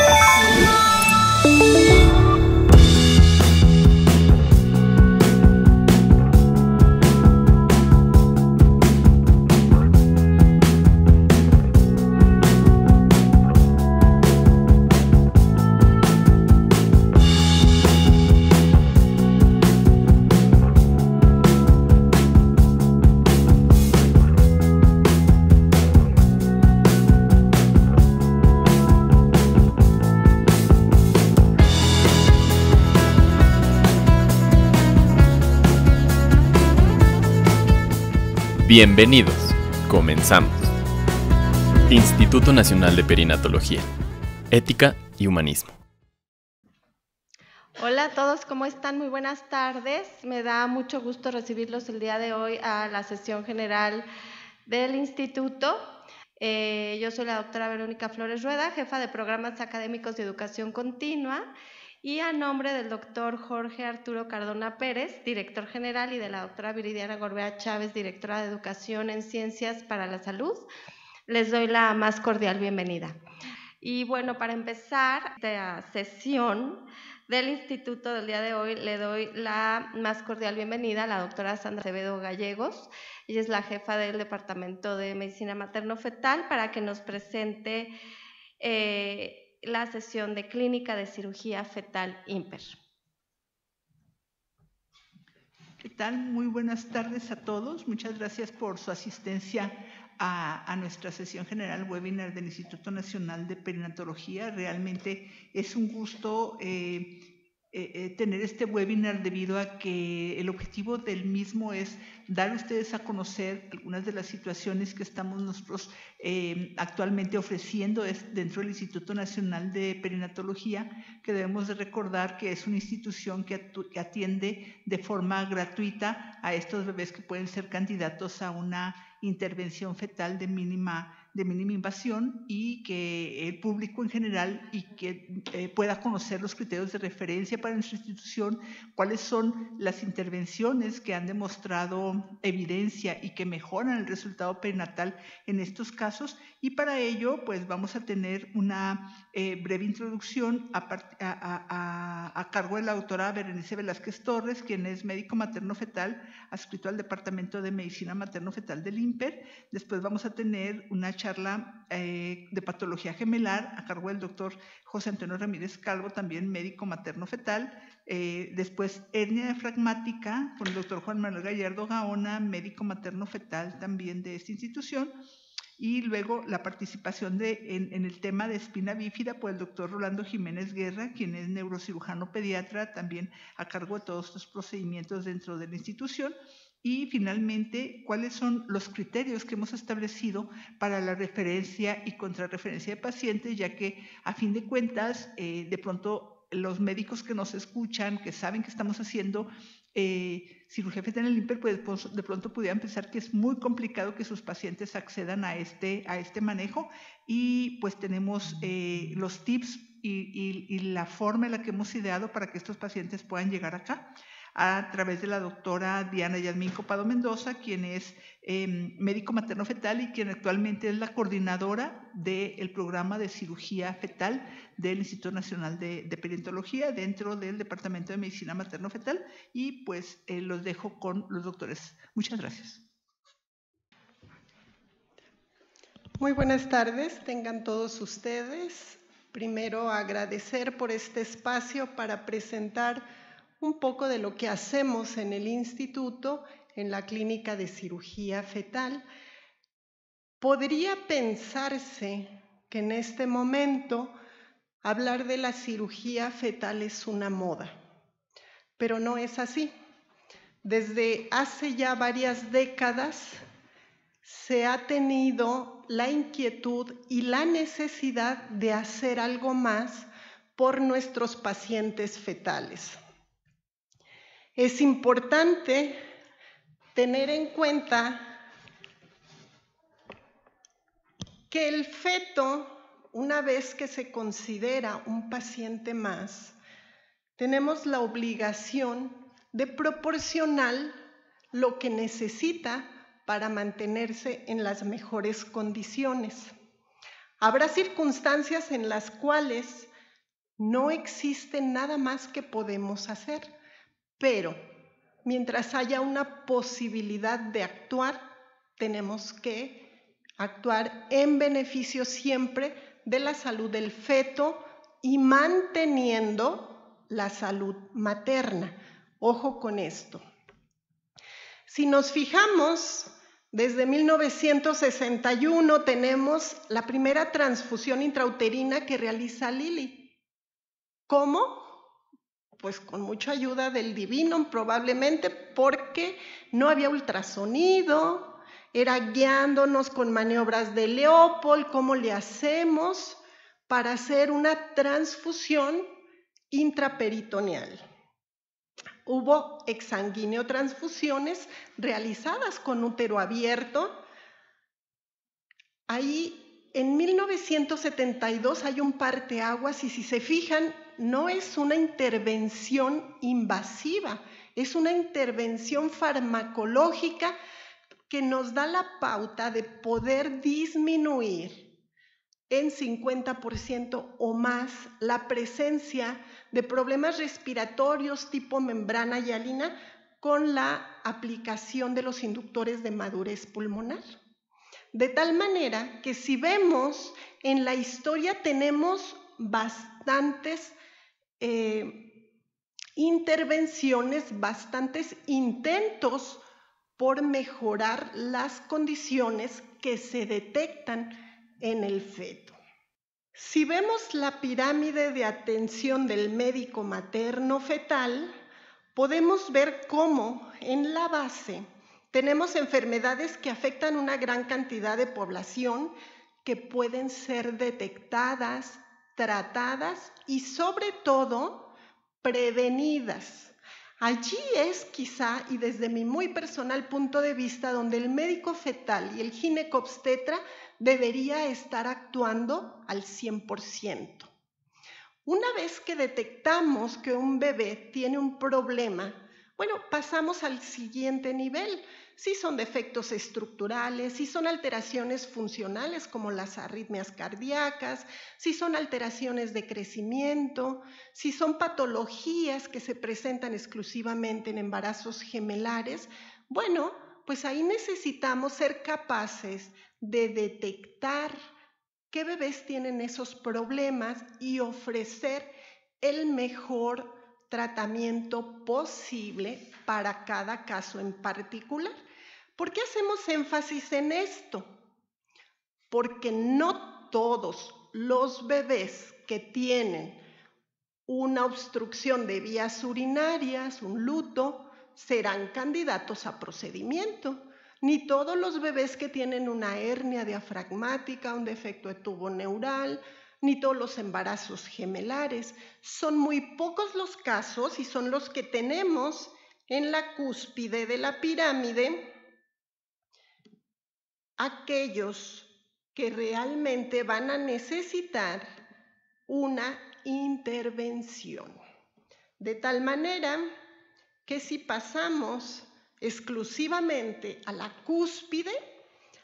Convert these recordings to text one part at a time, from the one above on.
you. Bienvenidos. Comenzamos. Instituto Nacional de Perinatología. Ética y Humanismo. Hola a todos, ¿cómo están? Muy buenas tardes. Me da mucho gusto recibirlos el día de hoy a la sesión general del instituto. Eh, yo soy la doctora Verónica Flores Rueda, jefa de programas académicos de educación continua y a nombre del doctor Jorge Arturo Cardona Pérez, director general, y de la doctora Viridiana Gorbea Chávez, directora de Educación en Ciencias para la Salud, les doy la más cordial bienvenida. Y bueno, para empezar esta sesión del instituto del día de hoy, le doy la más cordial bienvenida a la doctora Sandra Acevedo Gallegos. Ella es la jefa del Departamento de Medicina Materno-Fetal para que nos presente... Eh, la sesión de clínica de cirugía fetal IMPER. ¿Qué tal? Muy buenas tardes a todos. Muchas gracias por su asistencia a, nuestra sesión general webinar del Instituto Nacional de Perinatología. Realmente es un gusto eh, eh, eh, tener este webinar debido a que el objetivo del mismo es dar ustedes a conocer algunas de las situaciones que estamos nosotros em, actualmente ofreciendo dentro del Instituto Nacional de Perinatología, que debemos recordar que es una institución que atiende de forma gratuita a estos bebés que pueden ser candidatos a una intervención fetal de mínima de mínima invasión y que el público en general y que eh, pueda conocer los criterios de referencia para nuestra institución, cuáles son las intervenciones que han demostrado evidencia y que mejoran el resultado perinatal en estos casos y para ello pues vamos a tener una eh, breve introducción a, a, a, a, cargo de la autora Berenice Velázquez Torres, quien es médico materno fetal adscrito al Departamento de Medicina Materno Fetal del IMPER. Después vamos a tener una charla charla eh, de patología gemelar a cargo del doctor José Antonio Ramírez Calvo, también médico materno-fetal. Eh, después, hernia fragmática con el doctor Juan Manuel Gallardo Gaona, médico materno-fetal también de esta institución. Y luego la participación en, el tema de espina bífida por pues el doctor Rolando Jiménez Guerra, quien es neurocirujano pediatra, también a cargo de todos los procedimientos dentro de la institución y finalmente cuáles son los criterios que hemos establecido para la referencia y contrarreferencia de pacientes, ya que a fin de cuentas, eh, de pronto los médicos que nos escuchan, que saben que estamos haciendo eh, cirugía fetal en el IMPER, pues, pues de pronto pudieran pensar que es muy complicado que sus pacientes accedan a este, a este manejo y pues tenemos eh, los tips y, y la forma en la que hemos ideado para que estos pacientes puedan llegar acá a través de la doctora Diana Yadmin Copado Mendoza, quien es em, médico materno fetal y quien actualmente es la coordinadora del programa de cirugía fetal del Instituto Nacional de, de, dentro del Departamento de Medicina Materno Fetal. Y pues eh, los dejo con los doctores. Muchas gracias. Muy buenas tardes, tengan todos ustedes. Primero agradecer por este espacio para presentar un poco de lo que hacemos en el instituto, en la clínica de cirugía fetal. Podría pensarse que en este momento hablar de la cirugía fetal es una moda, pero no es así. Desde hace ya varias décadas se ha tenido la inquietud y la necesidad de hacer algo más por nuestros pacientes fetales es importante tener en cuenta que el feto, una vez que se considera un paciente más, tenemos la obligación de proporcionar lo que necesita para mantenerse en las mejores condiciones. Habrá circunstancias en las cuales no existe nada más que podemos hacer. Pero mientras haya una posibilidad de actuar, tenemos que actuar en beneficio siempre de la salud del feto y manteniendo la salud materna. Ojo con esto. Si nos fijamos, desde 1961 tenemos la primera transfusión intrauterina que realiza Lili. ¿Cómo? pues con mucha ayuda del divino probablemente, porque no había ultrasonido, era guiándonos con maniobras de Leopold, cómo le hacemos para hacer una transfusión intraperitoneal. Hubo exsanguíneo transfusiones realizadas con útero abierto. Ahí en 1972 hay un parteaguas y si se fijan, no es una intervención invasiva, es una intervención farmacológica que nos da la pauta de poder disminuir en 50% o más la presencia de problemas respiratorios tipo membrana y alina con la aplicación de los inductores de madurez pulmonar. De tal manera que si vemos en la historia tenemos bastantes eh, intervenciones, bastantes intentos por mejorar las condiciones que se detectan en el feto. Si vemos la pirámide de atención del médico materno fetal, podemos ver cómo en la base tenemos enfermedades que afectan una gran cantidad de población que pueden ser detectadas tratadas y sobre todo prevenidas. Allí es quizá, y desde mi muy personal punto de vista, donde el médico fetal y el ginecobstetra debería estar actuando al 100%. Una vez que detectamos que un bebé tiene un problema, bueno, pasamos al siguiente nivel, si son defectos estructurales, si son alteraciones funcionales como las arritmias cardíacas, si son alteraciones de crecimiento, si son patologías que se presentan exclusivamente en embarazos gemelares, bueno, pues ahí necesitamos ser capaces de detectar qué bebés tienen esos problemas y ofrecer el mejor tratamiento posible para cada caso en particular. ¿Por qué hacemos énfasis en esto? Porque no todos los bebés que tienen una obstrucción de vías urinarias, un luto, serán candidatos a procedimiento. Ni todos los bebés que tienen una hernia diafragmática, un defecto de tubo neural, ni todos los embarazos gemelares. Son muy pocos los casos y son los que tenemos en la cúspide de la pirámide aquellos que realmente van a necesitar una intervención. De tal manera que si pasamos exclusivamente a la cúspide,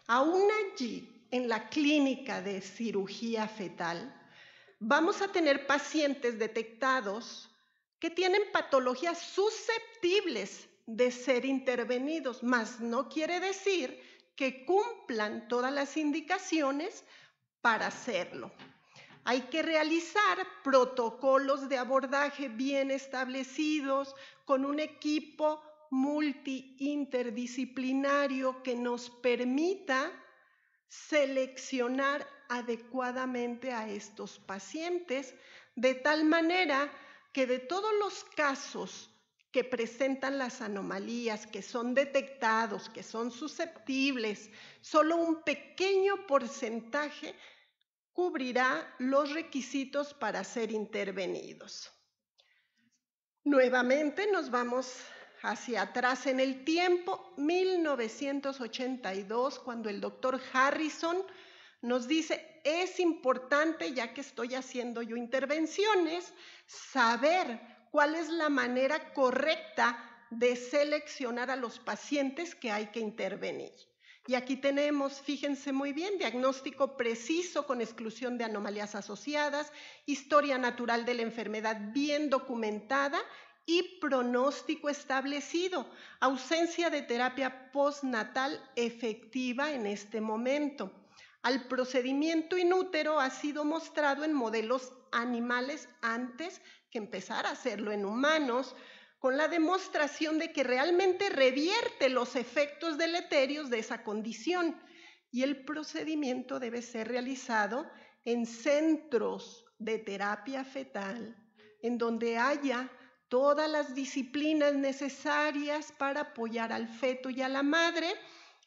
aún allí en la clínica de cirugía fetal, vamos a tener pacientes detectados que tienen patologías susceptibles de ser intervenidos, mas no quiere decir que cumplan todas las indicaciones para hacerlo. Hay que realizar protocolos de abordaje bien establecidos con un equipo multiinterdisciplinario que nos permita seleccionar adecuadamente a estos pacientes, de tal manera que de todos los casos que presentan las anomalías, que son detectados, que son susceptibles, solo un pequeño porcentaje cubrirá los requisitos para ser intervenidos. Nuevamente nos vamos hacia atrás en el tiempo, 1982, cuando el doctor Harrison nos dice, es importante, ya que estoy haciendo yo intervenciones, saber cuál es la manera correcta de seleccionar a los pacientes que hay que intervenir. Y aquí tenemos, fíjense muy bien, diagnóstico preciso con exclusión de anomalías asociadas, historia natural de la enfermedad bien documentada y pronóstico establecido, ausencia de terapia postnatal efectiva en este momento. Al procedimiento inútero ha sido mostrado en modelos animales antes que empezar a hacerlo en humanos con la demostración de que realmente revierte los efectos deleterios de esa condición y el procedimiento debe ser realizado en centros de terapia fetal, en donde haya todas las disciplinas necesarias para apoyar al feto y a la madre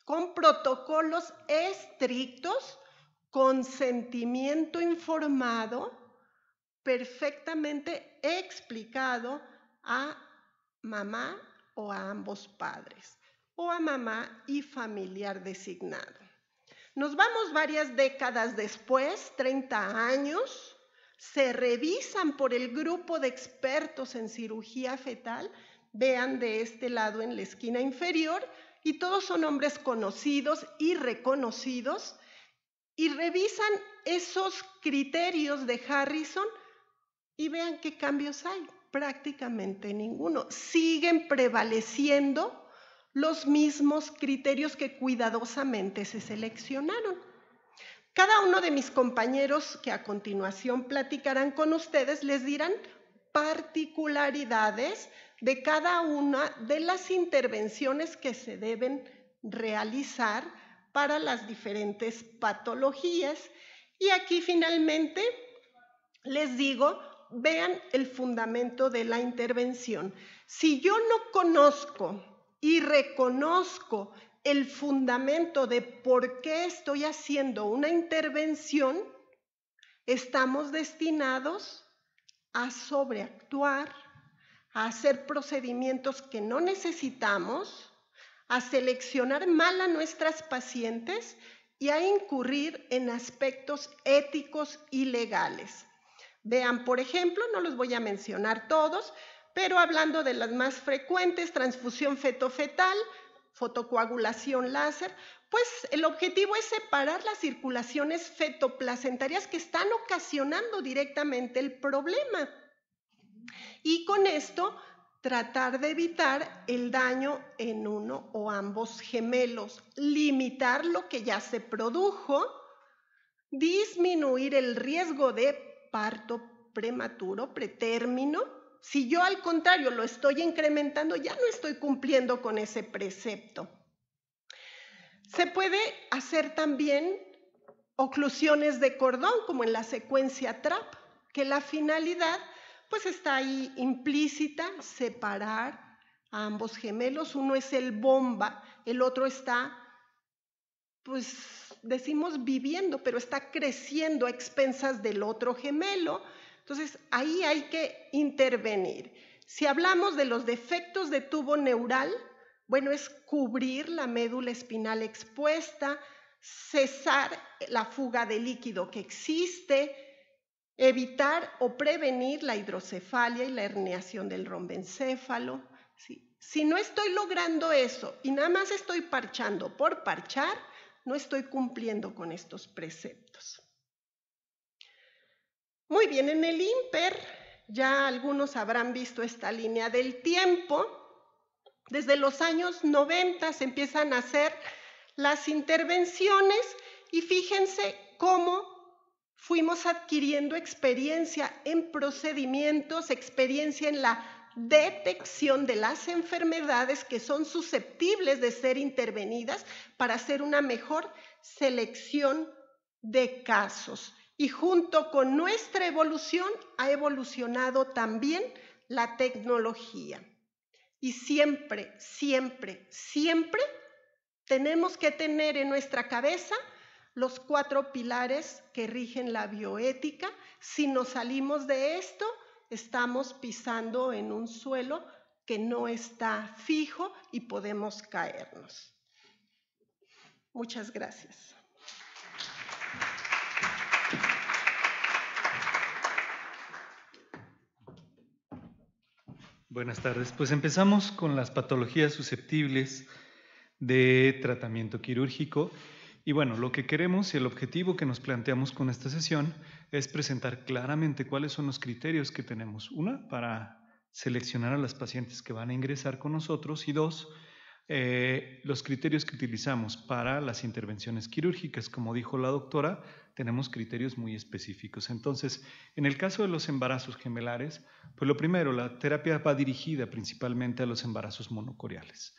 con protocolos estrictos, consentimiento informado, perfectamente explicado a mamá o a ambos padres o a mamá y familiar designado. Nos vamos varias décadas después, 30 años, se revisan por el grupo de expertos en cirugía fetal, vean de este lado en la esquina inferior, y todos son hombres conocidos y reconocidos, y revisan esos criterios de Harrison y vean qué cambios hay. Prácticamente ninguno. Siguen prevaleciendo los mismos criterios que cuidadosamente se seleccionaron. Cada uno de mis compañeros que a continuación platicarán con ustedes les dirán particularidades de cada una de las intervenciones que se deben realizar para las diferentes patologías. Y aquí finalmente les digo vean el fundamento de la intervención. Si yo no conozco y reconozco el fundamento de por qué estoy haciendo una intervención, estamos destinados a sobreactuar, a hacer procedimientos que no necesitamos, a seleccionar mal a nuestras pacientes y a incurrir en aspectos éticos y legales. Vean, por ejemplo, no los voy a mencionar todos, pero hablando de las más frecuentes, transfusión fetofetal, fotocoagulación láser, pues el objetivo es separar las circulaciones fetoplacentarias que están ocasionando directamente el problema. Y con esto tratar de evitar el daño en uno o ambos gemelos, limitar lo que ya se produjo, disminuir el riesgo de parto prematuro, pretérmino, si yo al contrario lo estoy incrementando, ya no estoy cumpliendo con ese precepto. Se puede hacer también oclusiones de cordón, como en la secuencia TRAP, que la finalidad pues está ahí implícita, separar a ambos gemelos. Uno es el bomba, el otro está pues decimos viviendo, pero está creciendo a expensas del otro gemelo. Entonces, ahí hay que intervenir. Si hablamos de los defectos de tubo neural, bueno, es cubrir la médula espinal expuesta, cesar la fuga de líquido que existe, evitar o prevenir la hidrocefalia y la herniación del rombencéfalo. Si no estoy logrando eso y nada más estoy parchando por parchar, no estoy cumpliendo con estos preceptos. Muy bien, en el IMPER ya algunos habrán visto esta línea del tiempo. Desde los años 90 se empiezan a hacer las intervenciones y fíjense cómo fuimos adquiriendo experiencia en procedimientos, experiencia en la detección de las enfermedades que son susceptibles de ser intervenidas para hacer una mejor selección de casos. Y junto con nuestra evolución ha evolucionado también la tecnología. Y siempre, siempre, siempre tenemos que tener en nuestra cabeza los cuatro pilares que rigen la bioética. Si nos salimos de esto, estamos pisando en un suelo que no está fijo y podemos caernos. Muchas gracias. Buenas tardes. Pues empezamos con las patologías susceptibles de tratamiento quirúrgico y bueno, lo que queremos y el objetivo que nos planteamos con esta sesión es presentar claramente cuáles son los criterios que tenemos. Una, para seleccionar a las pacientes que van a ingresar con nosotros y dos, eh, los criterios que utilizamos para las intervenciones quirúrgicas. Como dijo la doctora, tenemos criterios muy específicos. Entonces, en el caso de los embarazos gemelares, pues lo primero, la terapia va dirigida principalmente a los embarazos monocoriales.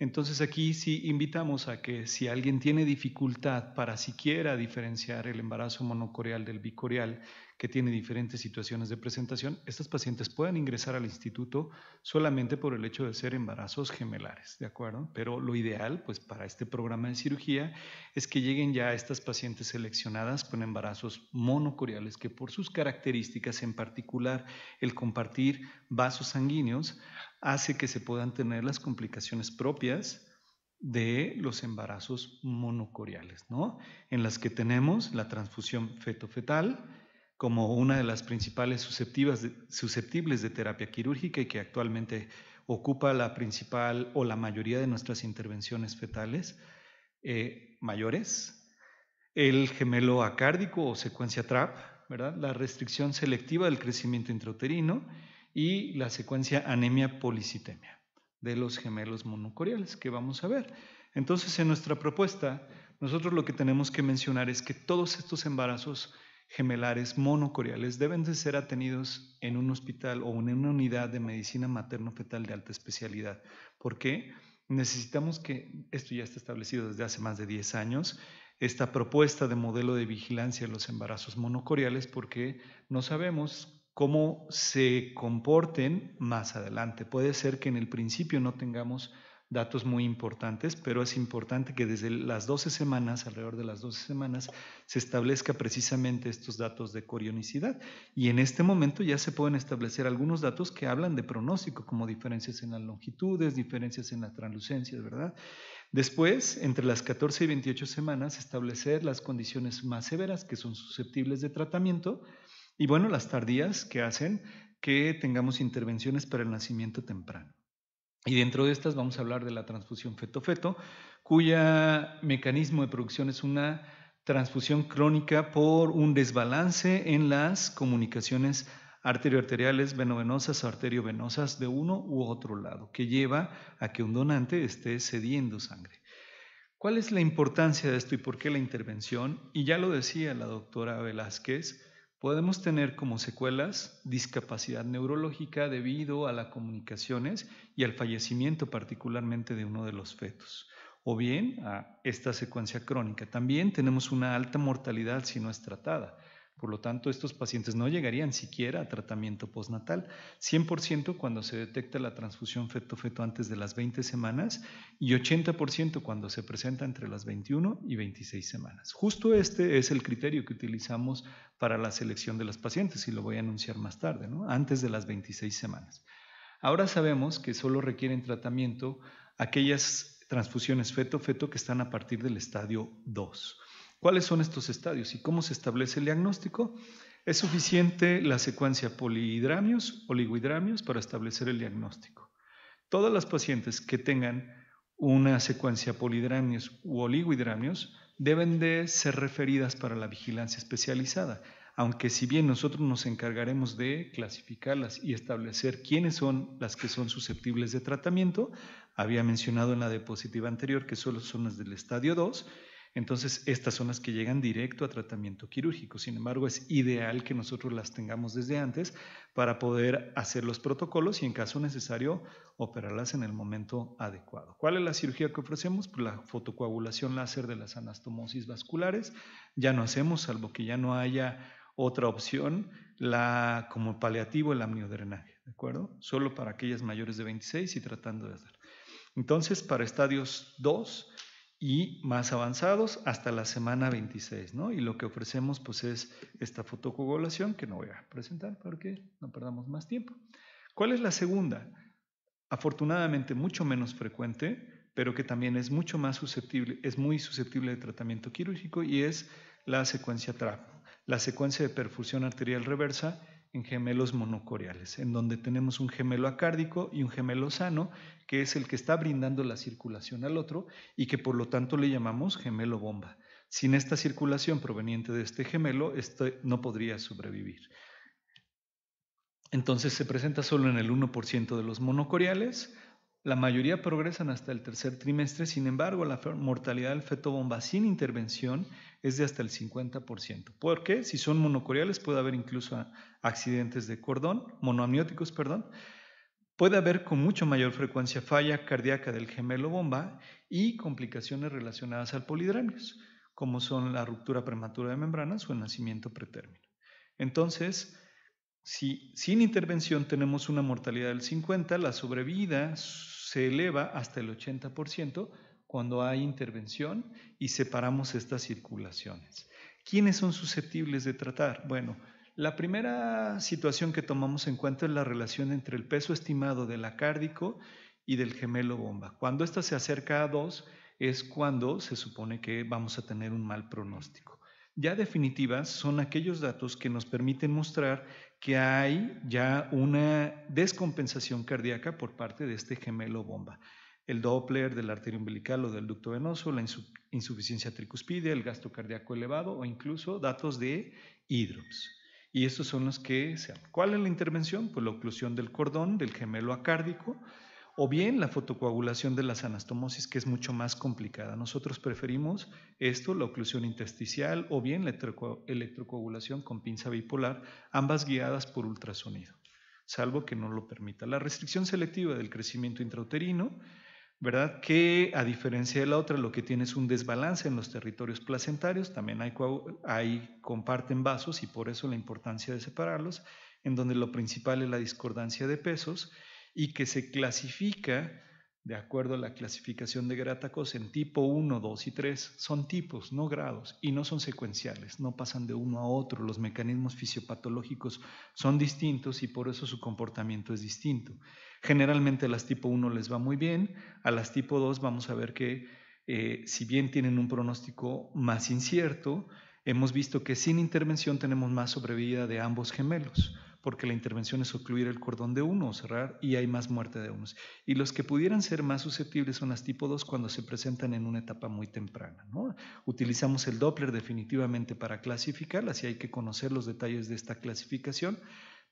Entonces aquí sí invitamos a que si alguien tiene dificultad para siquiera diferenciar el embarazo monocorial del bicorial, que tiene diferentes situaciones de presentación, estas pacientes pueden ingresar al instituto solamente por el hecho de ser embarazos gemelares, ¿de acuerdo? Pero lo ideal, pues para este programa de cirugía, es que lleguen ya estas pacientes seleccionadas con embarazos monocoriales que por sus características, en particular el compartir vasos sanguíneos, hace que se puedan tener las complicaciones propias de los embarazos monocoriales, ¿no? En las que tenemos la transfusión feto-fetal, como una de las principales susceptibles de terapia quirúrgica y que actualmente ocupa la principal o la mayoría de nuestras intervenciones fetales eh, mayores. El gemelo acárdico o secuencia TRAP, ¿verdad? la restricción selectiva del crecimiento intrauterino y la secuencia anemia policitemia de los gemelos monocoriales que vamos a ver. Entonces, en nuestra propuesta, nosotros lo que tenemos que mencionar es que todos estos embarazos gemelares monocoriales deben de ser atendidos en un hospital o en una unidad de medicina materno-fetal de alta especialidad. ¿Por qué? Necesitamos que, esto ya está establecido desde hace más de 10 años, esta propuesta de modelo de vigilancia en los embarazos monocoriales porque no sabemos cómo se comporten más adelante. Puede ser que en el principio no tengamos datos muy importantes, pero es importante que desde las 12 semanas, alrededor de las 12 semanas, se establezca precisamente estos datos de corionicidad. Y en este momento ya se pueden establecer algunos datos que hablan de pronóstico, como diferencias en las longitudes, diferencias en la translucencia, ¿verdad? Después, entre las 14 y 28 semanas, establecer las condiciones más severas que son susceptibles de tratamiento y, bueno, las tardías que hacen que tengamos intervenciones para el nacimiento temprano. Y dentro de estas vamos a hablar de la transfusión feto-feto, cuya mecanismo de producción es una transfusión crónica por un desbalance en las comunicaciones arterioarteriales, venovenosas o arteriovenosas de uno u otro lado, que lleva a que un donante esté cediendo sangre. ¿Cuál es la importancia de esto y por qué la intervención? Y ya lo decía la doctora Velázquez, podemos tener como secuelas discapacidad neurológica debido a las comunicaciones y al fallecimiento particularmente de uno de los fetos, o bien a esta secuencia crónica. También tenemos una alta mortalidad si no es tratada. Por lo tanto, estos pacientes no llegarían siquiera a tratamiento postnatal. 100% cuando se detecta la transfusión feto-feto antes de las 20 semanas y 80% cuando se presenta entre las 21 y 26 semanas. Justo este es el criterio que utilizamos para la selección de las pacientes y lo voy a anunciar más tarde, antes de las 26 semanas. Ahora sabemos que solo requieren tratamiento aquellas transfusiones feto-feto que están a partir del estadio 2. ¿Cuáles son estos estadios y cómo se establece el diagnóstico? Es suficiente la secuencia polihidramios, oligohidramios para establecer el diagnóstico. Todas las pacientes que tengan una secuencia polihidramios u oligohidramios deben de ser referidas para la vigilancia especializada, aunque si bien nosotros nos encargaremos de clasificarlas y establecer quiénes son las que son susceptibles de tratamiento, había mencionado en la diapositiva anterior que solo son las del estadio 2, entonces, estas son las que llegan directo a tratamiento quirúrgico. Sin embargo, es ideal que nosotros las tengamos desde antes para poder hacer los protocolos y, en caso necesario, operarlas en el momento adecuado. ¿Cuál es la cirugía que ofrecemos? Pues la fotocoagulación láser de las anastomosis vasculares. Ya no hacemos, salvo que ya no haya otra opción, la, como paliativo, el amniodrenaje, ¿de acuerdo? Solo para aquellas mayores de 26 y tratando de hacer. Entonces, para estadios 2, y más avanzados hasta la semana 26, ¿no? Y lo que ofrecemos pues es esta fotocoagulación que no voy a presentar porque no perdamos más tiempo. ¿Cuál es la segunda? Afortunadamente mucho menos frecuente, pero que también es mucho más susceptible, es muy susceptible de tratamiento quirúrgico y es la secuencia TRAP, la secuencia de perfusión arterial reversa en gemelos monocoriales, en donde tenemos un gemelo acárdico y un gemelo sano, que es el que está brindando la circulación al otro y que por lo tanto le llamamos gemelo bomba. Sin esta circulación proveniente de este gemelo, este no podría sobrevivir. Entonces se presenta solo en el 1% de los monocoriales, la mayoría progresan hasta el tercer trimestre, sin embargo, la mortalidad del feto bomba sin intervención es de hasta el 50%, por porque si son monocoriales puede haber incluso accidentes de cordón, monoamnióticos, perdón, puede haber con mucho mayor frecuencia falla cardíaca del gemelo bomba y complicaciones relacionadas al polidramios, como son la ruptura prematura de membranas o el nacimiento pretérmino. Entonces, si sin intervención tenemos una mortalidad del 50, la sobrevida se eleva hasta el 80% cuando hay intervención y separamos estas circulaciones. ¿Quiénes son susceptibles de tratar? Bueno, la primera situación que tomamos en cuenta es la relación entre el peso estimado del acárdico y del gemelo bomba. Cuando ésta se acerca a 2 es cuando se supone que vamos a tener un mal pronóstico. Ya definitivas son aquellos datos que nos permiten mostrar que hay ya una descompensación cardíaca por parte de este gemelo bomba. El Doppler del la arteria umbilical o del ducto venoso, la insuficiencia tricuspide, el gasto cardíaco elevado o incluso datos de hidrops. Y estos son los que se ¿Cuál es la intervención? Pues la oclusión del cordón, del gemelo acárdico, o bien la fotocoagulación de las anastomosis, que es mucho más complicada. Nosotros preferimos esto, la oclusión intersticial o bien la electrocoagulación con pinza bipolar, ambas guiadas por ultrasonido, salvo que no lo permita. La restricción selectiva del crecimiento intrauterino, ¿verdad? Que a diferencia de la otra, lo que tiene es un desbalance en los territorios placentarios, también hay, hay, comparten vasos y por eso la importancia de separarlos, en donde lo principal es la discordancia de pesos y que se clasifica de acuerdo a la clasificación de Gratacos en tipo 1, 2 y 3. Son tipos, no grados, y no son secuenciales, no pasan de uno a otro. Los mecanismos fisiopatológicos son distintos y por eso su comportamiento es distinto. Generalmente a las tipo 1 les va muy bien, a las tipo 2 vamos a ver que eh, si bien tienen un pronóstico más incierto, hemos visto que sin intervención tenemos más sobrevida de ambos gemelos porque la intervención es ocluir el cordón de uno o cerrar y hay más muerte de unos. Y los que pudieran ser más susceptibles son las tipo 2 cuando se presentan en una etapa muy temprana. Utilizamos el Doppler definitivamente para clasificarlas y hay que conocer los detalles de esta clasificación,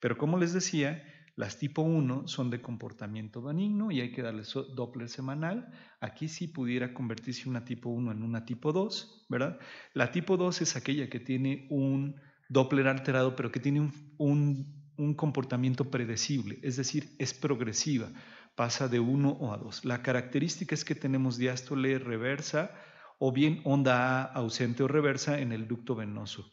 pero como les decía, las tipo 1 son de comportamiento benigno y hay que darles Doppler semanal. Aquí sí pudiera convertirse una tipo 1 en una tipo 2, ¿verdad? La tipo 2 es aquella que tiene un Doppler alterado, pero que tiene un, un un comportamiento predecible, es decir, es progresiva, pasa de uno a dos. La característica es que tenemos diástole reversa o bien onda A ausente o reversa en el ducto venoso.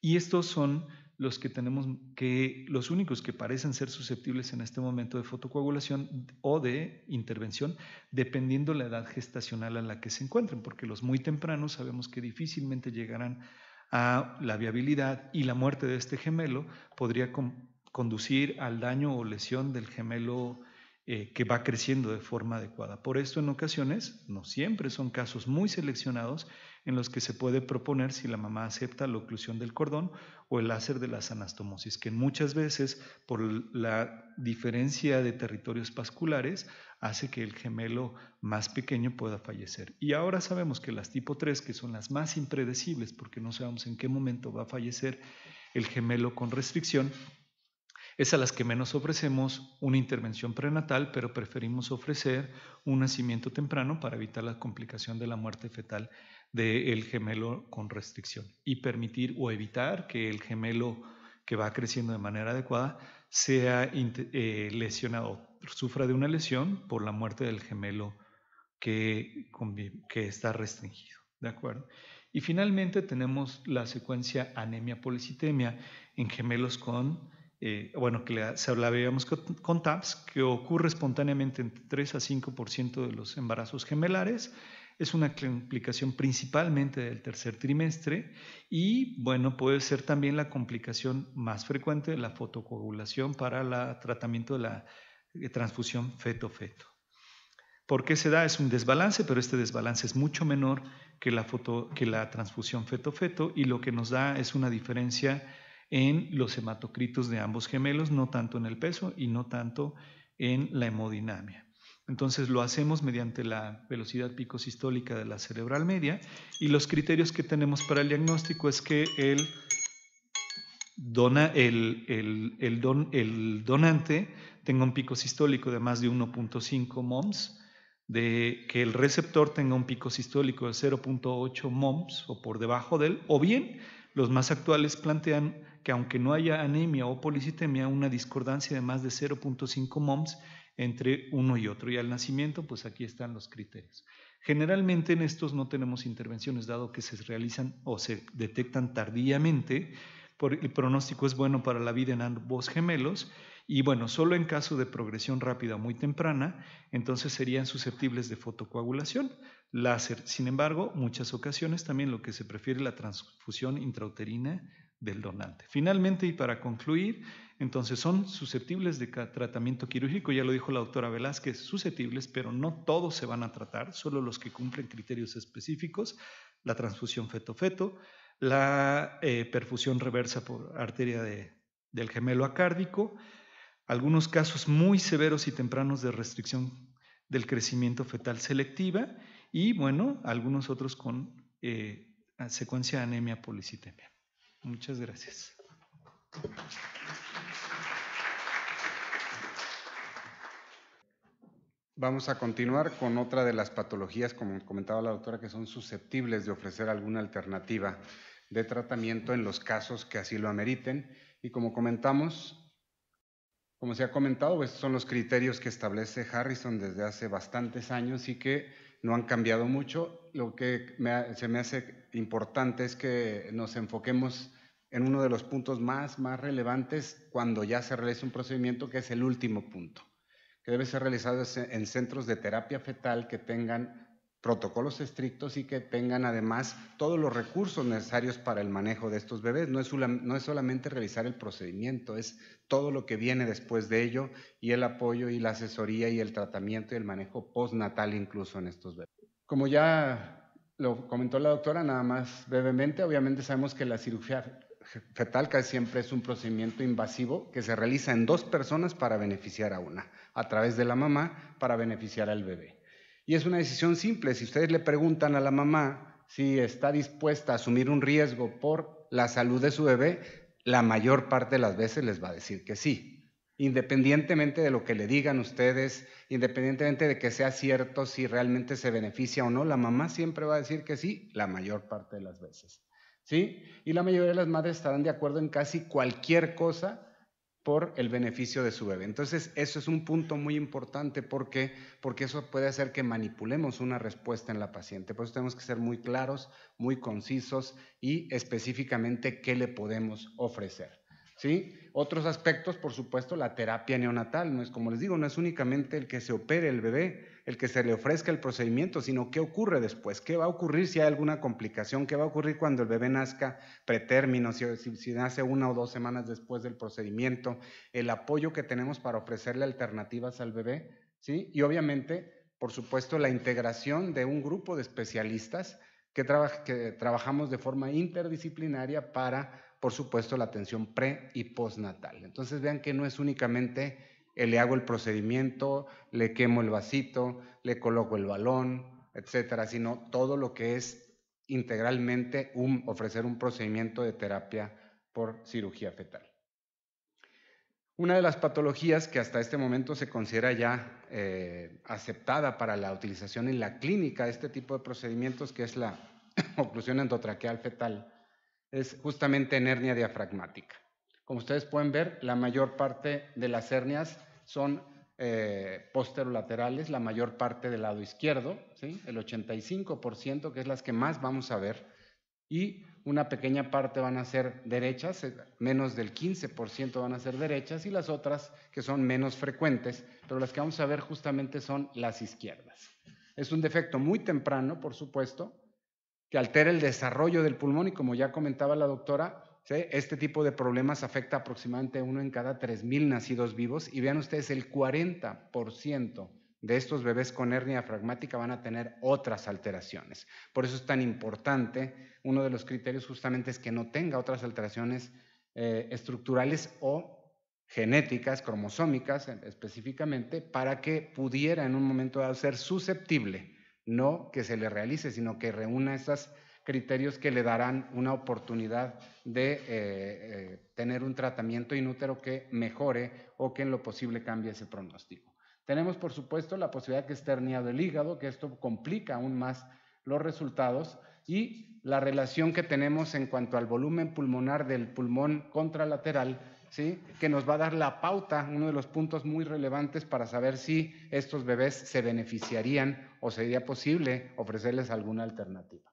Y estos son los que tenemos que los únicos que parecen ser susceptibles en este momento de fotocoagulación o de intervención dependiendo la edad gestacional a la que se encuentren, porque los muy tempranos sabemos que difícilmente llegarán a la viabilidad y la muerte de este gemelo podría conducir al daño o lesión del gemelo eh, que va creciendo de forma adecuada. Por esto en ocasiones, no siempre, son casos muy seleccionados en los que se puede proponer si la mamá acepta la oclusión del cordón o el láser de las anastomosis, que muchas veces por la diferencia de territorios vasculares hace que el gemelo más pequeño pueda fallecer. Y ahora sabemos que las tipo 3, que son las más impredecibles porque no sabemos en qué momento va a fallecer el gemelo con restricción, es a las que menos ofrecemos una intervención prenatal, pero preferimos ofrecer un nacimiento temprano para evitar la complicación de la muerte fetal del gemelo con restricción y permitir o evitar que el gemelo que va creciendo de manera adecuada sea eh, lesionado, sufra de una lesión por la muerte del gemelo que, que está restringido. ¿De acuerdo? Y finalmente tenemos la secuencia anemia policitemia en gemelos con eh, bueno, que se hablábamos con, TAPS, que ocurre espontáneamente entre 3 a 5% de los embarazos gemelares. Es una complicación principalmente del tercer trimestre y, bueno, puede ser también la complicación más frecuente de la fotocoagulación para el tratamiento de la eh, transfusión feto-feto. ¿Por qué se da? Es un desbalance, pero este desbalance es mucho menor que la, foto, que la transfusión feto-feto y lo que nos da es una diferencia en los hematocritos de ambos gemelos, no tanto en el peso y no tanto en la hemodinamia. Entonces lo hacemos mediante la velocidad pico de la cerebral media y los criterios que tenemos para el diagnóstico es que el, dona, el, el, el donante tenga un pico sistólico de más de 1.5 moms, de que el receptor tenga un pico sistólico de 0.8 moms o por debajo de él, o bien los más actuales plantean que aunque no haya anemia o policitemia, una discordancia de más de 0.5 moms entre uno y otro. Y al nacimiento, pues aquí están los criterios. Generalmente en estos no tenemos intervenciones, dado que se realizan o se detectan tardíamente. Por, el pronóstico es bueno para la vida en ambos gemelos. Y bueno, solo en caso de progresión rápida o muy temprana, entonces serían susceptibles de fotocoagulación, láser. Sin embargo, muchas ocasiones también lo que se prefiere la transfusión intrauterina del donante. Finalmente, y para concluir, entonces son susceptibles de tratamiento quirúrgico, ya lo dijo la doctora Velázquez, susceptibles, pero no todos se van a tratar, solo los que cumplen criterios específicos, la transfusión feto-feto, la eh, perfusión reversa por arteria de, del gemelo acárdico, algunos casos muy severos y tempranos de restricción del crecimiento fetal selectiva y, bueno, algunos otros con eh, secuencia anemia policitemia. Muchas gracias. Vamos a continuar con otra de las patologías, como comentaba la doctora, que son susceptibles de ofrecer alguna alternativa de tratamiento en los casos que así lo ameriten. Y como comentamos, como se ha comentado, estos pues, son los criterios que establece Harrison desde hace bastantes años y que no han cambiado mucho. Lo que se me hace importante es que nos enfoquemos en uno de los puntos más, más relevantes cuando ya se realiza un procedimiento, que es el último punto, que debe ser realizado en centros de terapia fetal que tengan protocolos estrictos y que tengan además todos los recursos necesarios para el manejo de estos bebés. No es, no es solamente realizar el procedimiento, es todo lo que viene después de ello y el apoyo y la asesoría y el tratamiento y el manejo postnatal incluso en estos bebés. Como ya lo comentó la doctora, nada más brevemente, obviamente sabemos que la cirugía fetal siempre es un procedimiento invasivo que se realiza en dos personas para beneficiar a una, a través de la mamá para beneficiar al bebé. Y es una decisión simple, si ustedes le preguntan a la mamá si está dispuesta a asumir un riesgo por la salud de su bebé, la mayor parte de las veces les va a decir que sí, independientemente de lo que le digan ustedes, independientemente de que sea cierto si realmente se beneficia o no, la mamá siempre va a decir que sí, la mayor parte de las veces. ¿sí? Y la mayoría de las madres estarán de acuerdo en casi cualquier cosa por el beneficio de su bebé. Entonces, eso es un punto muy importante porque, porque eso puede hacer que manipulemos una respuesta en la paciente. Por eso tenemos que ser muy claros, muy concisos y específicamente qué le podemos ofrecer. ¿sí? Otros aspectos, por supuesto, la terapia neonatal, no es como les digo, no es únicamente el que se opere el bebé, el que se le ofrezca el procedimiento, sino qué ocurre después, qué va a ocurrir si hay alguna complicación, qué va a ocurrir cuando el bebé nazca pretérmino, si, si, nace una o dos semanas después del procedimiento, el apoyo que tenemos para ofrecerle alternativas al bebé, ¿sí? Y obviamente, por supuesto, la integración de un grupo de especialistas que, que trabajamos de forma interdisciplinaria para por supuesto, la atención pre y postnatal. Entonces vean que no es únicamente eh, le hago el procedimiento, le quemo el vasito, le coloco el balón, etcétera, sino todo lo que es integralmente un, ofrecer un procedimiento de terapia por cirugía fetal. Una de las patologías que hasta este momento se considera ya eh, aceptada para la utilización en la clínica de este tipo de procedimientos, que es la oclusión endotraqueal fetal, es justamente en hernia diafragmática. Como ustedes pueden ver, la mayor parte de las hernias son eh, posterolaterales, la mayor parte del lado izquierdo, el 85%, que es las que más vamos a ver, y una pequeña parte van a ser derechas, eh, menos del 15% van a ser derechas, y las otras que son menos frecuentes, pero las que vamos a ver justamente son las izquierdas. Es un defecto muy temprano, por supuesto, que altera el desarrollo del pulmón y como ya comentaba la doctora, este tipo de problemas afecta aproximadamente uno en cada 3.000 nacidos vivos y vean ustedes, el 40% de estos bebés con hernia fragmática van a tener otras alteraciones. Por eso es tan importante, uno de los criterios justamente es que no tenga otras alteraciones eh, estructurales o genéticas, cromosómicas eh, específicamente, para que pudiera en un momento dado ser susceptible no que se le realice, sino que reúna esos criterios que le darán una oportunidad de eh, eh, tener un tratamiento inútero que mejore o que en lo posible cambie ese pronóstico. Tenemos, por supuesto, la posibilidad que esté herniado el hígado, que esto complica aún más los resultados y la relación que tenemos en cuanto al volumen pulmonar del pulmón contralateral que nos va a dar la pauta, uno de los puntos muy relevantes para saber si estos bebés se beneficiarían o sería posible ofrecerles alguna alternativa.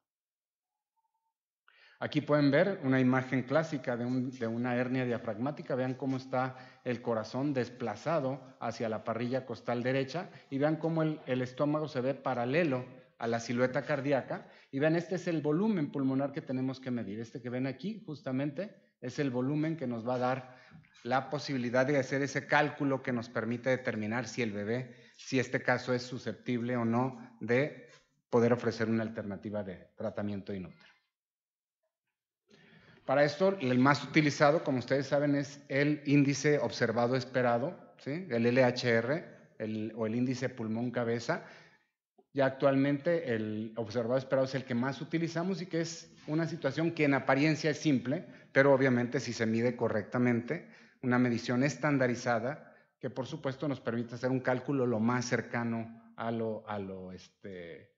Aquí pueden ver una imagen clásica de, una hernia diafragmática. Vean cómo está el corazón desplazado hacia la parrilla costal derecha y vean cómo el, el estómago se ve paralelo a la silueta cardíaca. Y vean, este es el volumen pulmonar que tenemos que medir. Este que ven aquí, justamente, es el volumen que nos va a dar la posibilidad de hacer ese cálculo que nos permite determinar si el bebé, si este caso es susceptible o no de poder ofrecer una alternativa de tratamiento inútil. Para esto, el más utilizado, como ustedes saben, es el índice observado esperado, el LHR o el índice pulmón-cabeza. Ya actualmente el observado esperado es el que más utilizamos y que es una situación que en apariencia es simple, pero obviamente si se mide correctamente, una medición estandarizada que por supuesto nos permite hacer un cálculo lo más cercano a lo, a lo, este,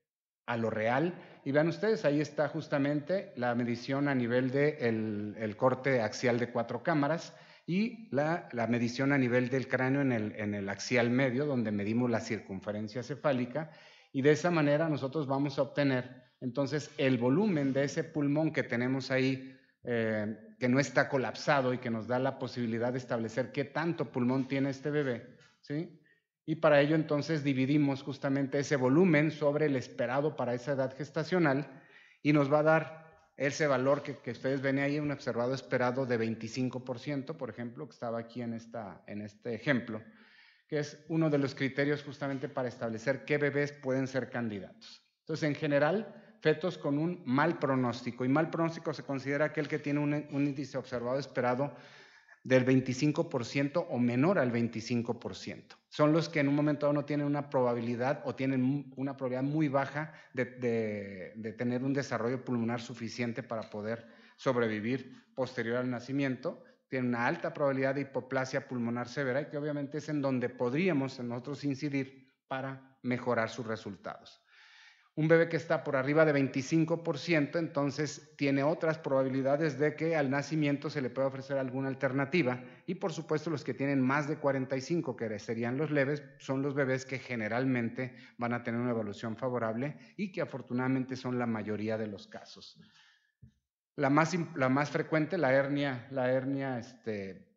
a lo real. Y vean ustedes, ahí está justamente la medición a nivel del el corte axial de cuatro cámaras y la, medición a nivel del cráneo en el, en el axial medio, donde medimos la circunferencia cefálica. Y de esa manera nosotros vamos a obtener entonces, el volumen de ese pulmón que tenemos ahí, eh, que no está colapsado y que nos da la posibilidad de establecer qué tanto pulmón tiene este bebé, ¿sí? Y para ello entonces dividimos justamente ese volumen sobre el esperado para esa edad gestacional y nos va a dar ese valor que, ustedes ven ahí, un observado esperado de 25%, por ejemplo, que estaba aquí en, en este ejemplo, que es uno de los criterios justamente para establecer qué bebés pueden ser candidatos. Entonces, en general, fetos con un mal pronóstico. Y mal pronóstico se considera aquel que tiene un, índice observado esperado del 25% o menor al 25%. Son los que en un momento dado no tienen una probabilidad o tienen una probabilidad muy baja de, de tener un desarrollo pulmonar suficiente para poder sobrevivir posterior al nacimiento. Tienen una alta probabilidad de hipoplasia pulmonar severa y que obviamente es en donde podríamos nosotros incidir para mejorar sus resultados. Un bebé que está por arriba de 25%, entonces tiene otras probabilidades de que al nacimiento se le pueda ofrecer alguna alternativa. Y por supuesto los que tienen más de 45, que serían los leves, son los bebés que generalmente van a tener una evolución favorable y que afortunadamente son la mayoría de los casos. La más, la más frecuente, la hernia, la hernia, este,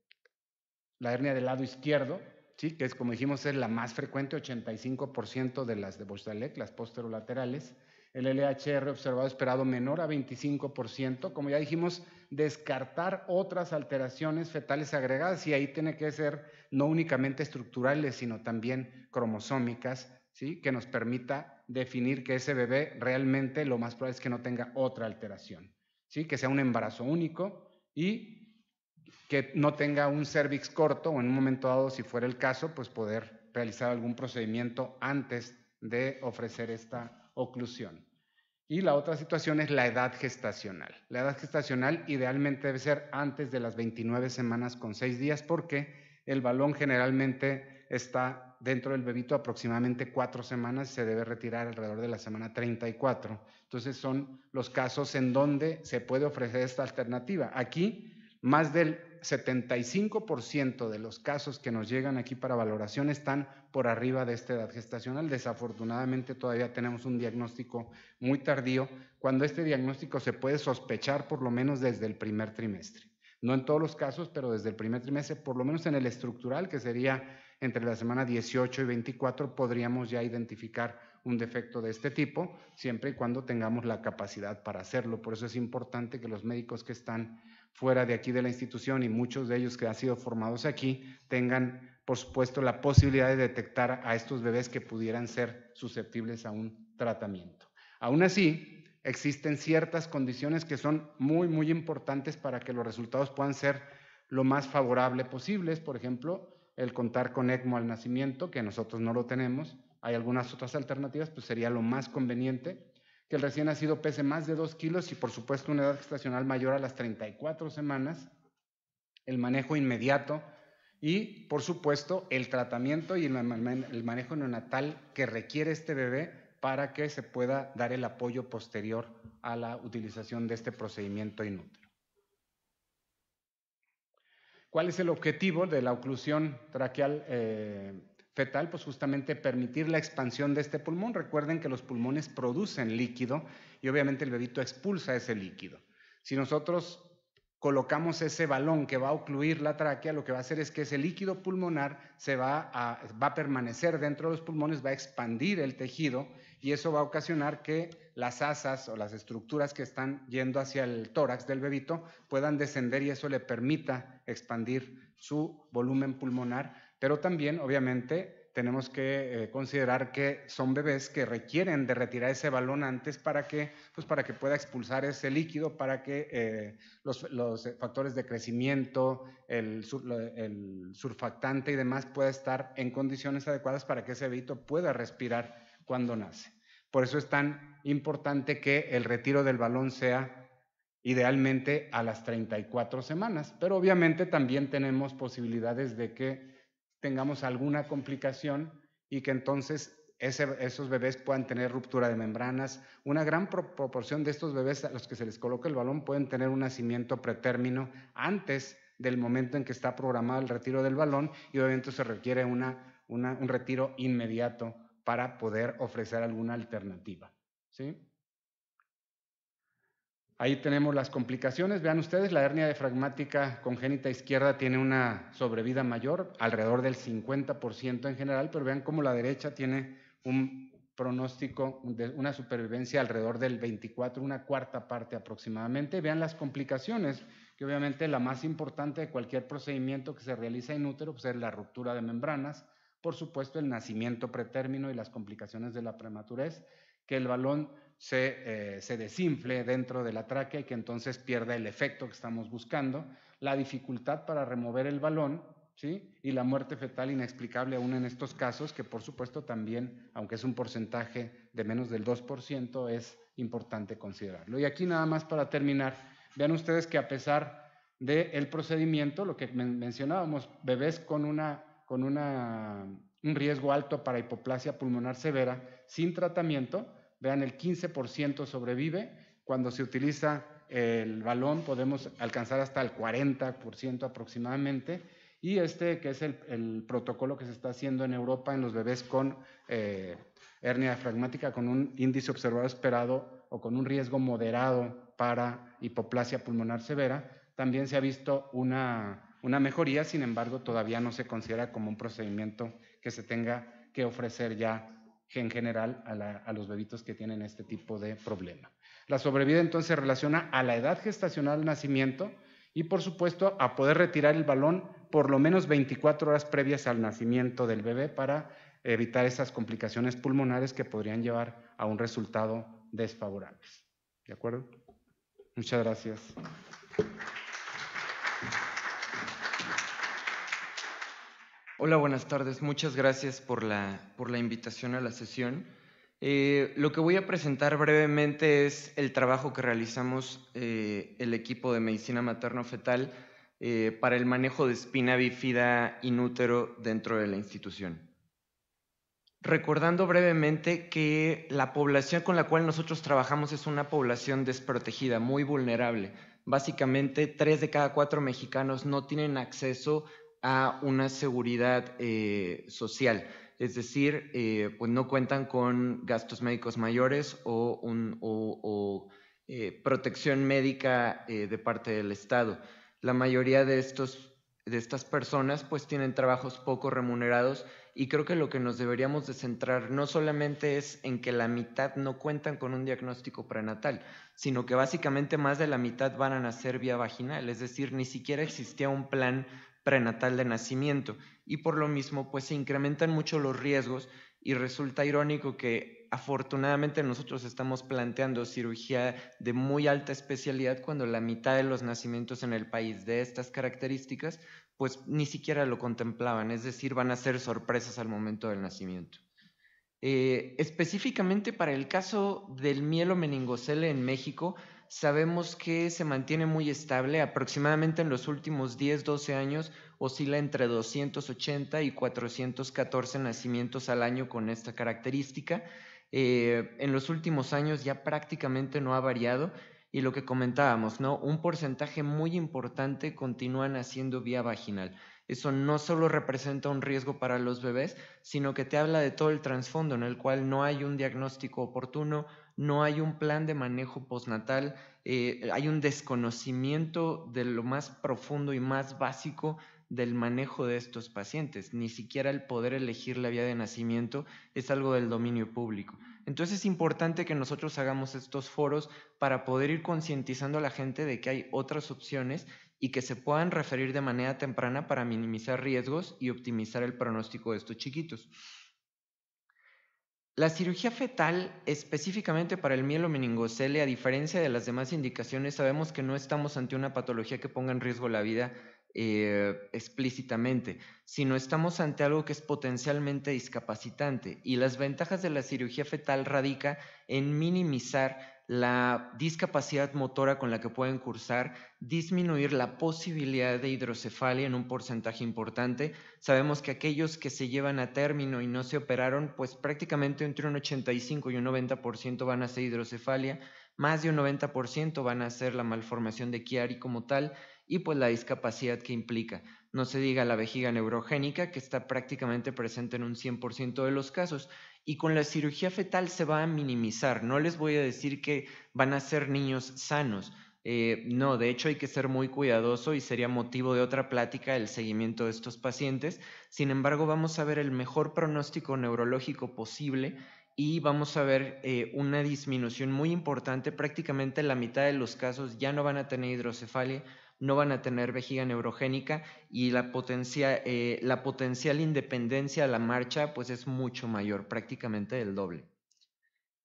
la hernia del lado izquierdo, ¿sí? que es como dijimos es la más frecuente, 85% de las de Bostalek, las posterolaterales. El LHR observado esperado menor a 25%, como ya dijimos, descartar otras alteraciones fetales agregadas y ahí tiene que ser no únicamente estructurales, sino también cromosómicas, ¿sí? que nos permita definir que ese bebé realmente lo más probable es que no tenga otra alteración, ¿sí? que sea un embarazo único y que no tenga un cervix corto o en un momento dado, si fuera el caso, pues poder realizar algún procedimiento antes de ofrecer esta oclusión. Y la otra situación es la edad gestacional. La edad gestacional idealmente debe ser antes de las 29 semanas con 6 días porque el balón generalmente está dentro del bebito aproximadamente 4 semanas y se debe retirar alrededor de la semana 34. Entonces son los casos en donde se puede ofrecer esta alternativa. Aquí más del 75% de los casos que nos llegan aquí para valoración están por arriba de esta edad gestacional. Desafortunadamente todavía tenemos un diagnóstico muy tardío, cuando este diagnóstico se puede sospechar por lo menos desde el primer trimestre. No en todos los casos, pero desde el primer trimestre, por lo menos en el estructural, que sería entre la semana 18 y 24, podríamos ya identificar un defecto de este tipo, siempre y cuando tengamos la capacidad para hacerlo. Por eso es importante que los médicos que están fuera de aquí de la institución y muchos de ellos que han sido formados aquí tengan, por supuesto, la posibilidad de detectar a estos bebés que pudieran ser susceptibles a un tratamiento. Aún así, existen ciertas condiciones que son muy, muy importantes para que los resultados puedan ser lo más favorable posibles. Por ejemplo, el contar con ECMO al nacimiento, que nosotros no lo tenemos. Hay algunas otras alternativas, pues sería lo más conveniente, que el recién nacido pese más de 2 kilos y por supuesto una edad gestacional mayor a las 34 semanas, el manejo inmediato y por supuesto el tratamiento y el manejo neonatal que requiere este bebé para que se pueda dar el apoyo posterior a la utilización de este procedimiento inútil. ¿Cuál es el objetivo de la oclusión traqueal eh, fetal, pues justamente permitir la expansión de este pulmón. Recuerden que los pulmones producen líquido y obviamente el bebito expulsa ese líquido. Si nosotros colocamos ese balón que va a ocluir la tráquea, lo que va a hacer es que ese líquido pulmonar se va a, va a permanecer dentro de los pulmones, va a expandir el tejido y eso va a ocasionar que las asas o las estructuras que están yendo hacia el tórax del bebito puedan descender y eso le permita expandir su volumen pulmonar pero también, obviamente, tenemos que eh, considerar que son bebés que requieren de retirar ese balón antes para que, pues para que pueda expulsar ese líquido, para que eh, los, factores de crecimiento, el, el, surfactante y demás pueda estar en condiciones adecuadas para que ese bebito pueda respirar cuando nace. Por eso es tan importante que el retiro del balón sea idealmente a las 34 semanas, pero obviamente también tenemos posibilidades de que tengamos alguna complicación y que entonces esos bebés puedan tener ruptura de membranas. Una gran proporción de estos bebés a los que se les coloca el balón pueden tener un nacimiento pretérmino antes del momento en que está programado el retiro del balón y obviamente se requiere un retiro inmediato para poder ofrecer alguna alternativa. ¿sí? Ahí tenemos las complicaciones. Vean ustedes, la hernia diafragmática congénita izquierda tiene una sobrevida mayor, alrededor del 50% en general, pero vean cómo la derecha tiene un pronóstico de una supervivencia alrededor del 24, una cuarta parte aproximadamente. Vean las complicaciones, que obviamente la más importante de cualquier procedimiento que se realiza en útero pues es la ruptura de membranas, por supuesto el nacimiento pretérmino y las complicaciones de la prematurez, que el balón eh, se, desinfle dentro de la tráquea y que entonces pierda el efecto que estamos buscando, la dificultad para remover el balón, ¿sí? Y la muerte fetal inexplicable aún en estos casos, que por supuesto también, aunque es un porcentaje de menos del 2%, es importante considerarlo. Y aquí nada más para terminar, vean ustedes que a pesar del procedimiento, lo que mencionábamos, bebés con una, con un riesgo alto para hipoplasia pulmonar severa sin tratamiento, Vean, el 15% sobrevive. Cuando se utiliza el balón podemos alcanzar hasta el 40% aproximadamente. Y este que es el, protocolo que se está haciendo en Europa en los bebés con eh, hernia diafragmática, con un índice observado esperado o con un riesgo moderado para hipoplasia pulmonar severa, también se ha visto una, una mejoría, sin embargo todavía no se considera como un procedimiento que se tenga que ofrecer ya en general a, los bebitos que tienen este tipo de problema. La sobrevida entonces relaciona a la edad gestacional del nacimiento y por supuesto a poder retirar el balón por lo menos 24 horas previas al nacimiento del bebé para evitar esas complicaciones pulmonares que podrían llevar a un resultado desfavorable. ¿De acuerdo? Muchas gracias. Hola, buenas tardes. Muchas gracias por la, por la invitación a la sesión. Eh, lo que voy a presentar brevemente es el trabajo que realizamos eh, el equipo de medicina materno-fetal eh, para el manejo de espina bífida inútero dentro de la institución. Recordando brevemente que la población con la cual nosotros trabajamos es una población desprotegida, muy vulnerable. Básicamente, tres de cada cuatro mexicanos no tienen acceso a una seguridad eh, social. Es decir, eh, pues no cuentan con gastos médicos mayores o, eh, protección médica de parte del Estado. La mayoría de, estos, de estas personas pues tienen trabajos poco remunerados y creo que lo que nos deberíamos de centrar no solamente es en que la mitad no cuentan con un diagnóstico prenatal, sino que básicamente más de la mitad van a nacer vía vaginal, es decir, ni siquiera existía un plan prenatal de nacimiento y por lo mismo pues se incrementan mucho los riesgos y resulta irónico que afortunadamente nosotros estamos planteando cirugía de muy alta especialidad cuando la mitad de los nacimientos en el país de estas características pues ni siquiera lo contemplaban, es decir, van a ser sorpresas al momento del nacimiento. Eh, específicamente para el caso del meningocele en México, sabemos que se mantiene muy estable, aproximadamente en los últimos 10-12 años oscila entre 280 y 414 nacimientos al año con esta característica. Eh, en los últimos años ya prácticamente no ha variado y lo que comentábamos, ¿no? Un porcentaje muy importante continúa naciendo vía vaginal. Eso no solo representa un riesgo para los bebés, sino que te habla de todo el trasfondo en el cual no hay un diagnóstico oportuno, no hay un plan de manejo postnatal, eh, hay un desconocimiento de lo más profundo y más básico del manejo de estos pacientes. Ni siquiera el poder elegir la vía de nacimiento es algo del dominio público. Entonces es importante que nosotros hagamos estos foros para poder ir concientizando a la gente de que hay otras opciones y que se puedan referir de manera temprana para minimizar riesgos y optimizar el pronóstico de estos chiquitos. La cirugía fetal, específicamente para el mielomeningocele, a diferencia de las demás indicaciones, sabemos que no estamos ante una patología que ponga en riesgo la vida eh, explícitamente, sino estamos ante algo que es potencialmente discapacitante. Y las ventajas de la cirugía fetal radica en minimizar la discapacidad motora con la que pueden cursar, disminuir la posibilidad de hidrocefalia en un porcentaje importante. Sabemos que aquellos que se llevan a término y no se operaron, pues prácticamente entre un 85 y un 90% van a ser hidrocefalia, más de un 90% van a ser la malformación de Chiari como tal y pues la discapacidad que implica. No se diga la vejiga neurogénica, que está prácticamente presente en un 100% de los casos y con la cirugía fetal se va a minimizar. No les voy a decir que van a ser niños sanos. Eh, no, de hecho hay que ser muy cuidadoso y sería motivo de otra plática el seguimiento de estos pacientes. Sin embargo, vamos a ver el mejor pronóstico neurológico posible y vamos a ver eh, una disminución muy importante. Prácticamente la mitad de los casos ya no van a tener hidrocefalia no van a tener vejiga neurogénica y la, eh, la potencial independencia a la marcha pues es mucho mayor, prácticamente el doble.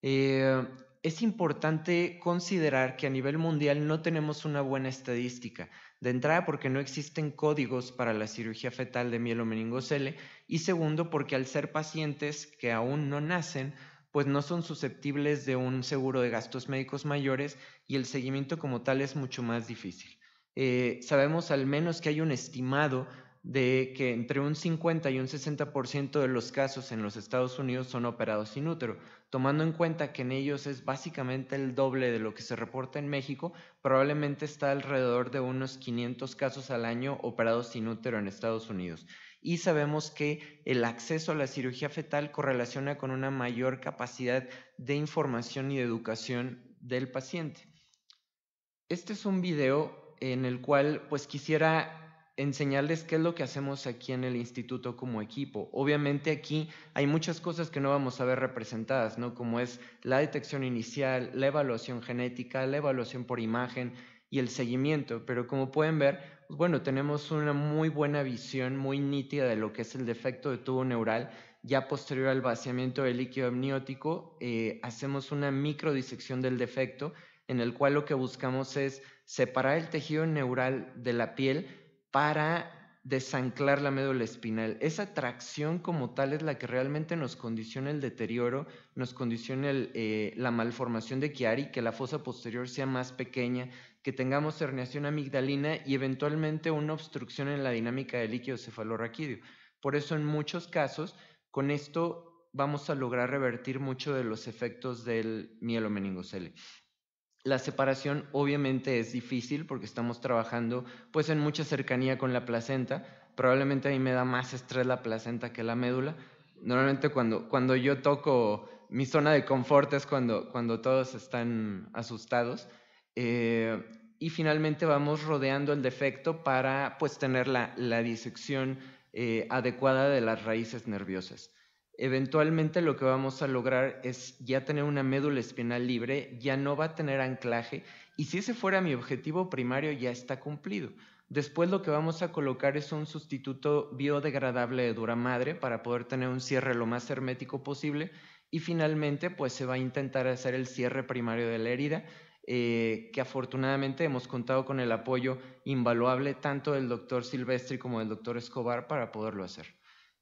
Eh, es importante considerar que a nivel mundial no tenemos una buena estadística, de entrada porque no existen códigos para la cirugía fetal de mielomeningocele y segundo porque al ser pacientes que aún no nacen, pues no son susceptibles de un seguro de gastos médicos mayores y el seguimiento como tal es mucho más difícil. Eh, sabemos al menos que hay un estimado de que entre un 50 y un 60% de los casos en los Estados Unidos son operados sin útero, tomando en cuenta que en ellos es básicamente el doble de lo que se reporta en México, probablemente está alrededor de unos 500 casos al año operados sin útero en Estados Unidos. Y sabemos que el acceso a la cirugía fetal correlaciona con una mayor capacidad de información y de educación del paciente. Este es un video en el cual pues quisiera enseñarles qué es lo que hacemos aquí en el instituto como equipo. Obviamente aquí hay muchas cosas que no vamos a ver representadas, ¿no? Como es la detección inicial, la evaluación genética, la evaluación por imagen y el seguimiento, pero como pueden ver, pues, bueno, tenemos una muy buena visión, muy nítida de lo que es el defecto de tubo neural. Ya posterior al vaciamiento del líquido amniótico, eh, hacemos una microdisección del defecto en el cual lo que buscamos es separar el tejido neural de la piel para desanclar la médula espinal. Esa tracción como tal es la que realmente nos condiciona el deterioro, nos condiciona eh, la malformación de Chiari, que la fosa posterior sea más pequeña, que tengamos herniación amigdalina y eventualmente una obstrucción en la dinámica del líquido cefalorraquídeo. Por eso en muchos casos con esto vamos a lograr revertir mucho de los efectos del mielomeningocele. La separación obviamente es difícil porque estamos trabajando pues en mucha cercanía con la placenta. Probablemente a mí me da más estrés la placenta que la médula. Normalmente cuando, cuando yo toco mi zona de confort es cuando, cuando todos están asustados. Eh, y finalmente vamos rodeando el defecto para pues tener la, disección eh, adecuada de las raíces nerviosas eventualmente lo que vamos a lograr es ya tener una médula espinal libre, ya no va a tener anclaje y si ese fuera mi objetivo primario ya está cumplido. Después lo que vamos a colocar es un sustituto biodegradable de dura madre para poder tener un cierre lo más hermético posible y finalmente pues se va a intentar hacer el cierre primario de la herida eh, que afortunadamente hemos contado con el apoyo invaluable tanto del doctor Silvestri como del doctor Escobar para poderlo hacer.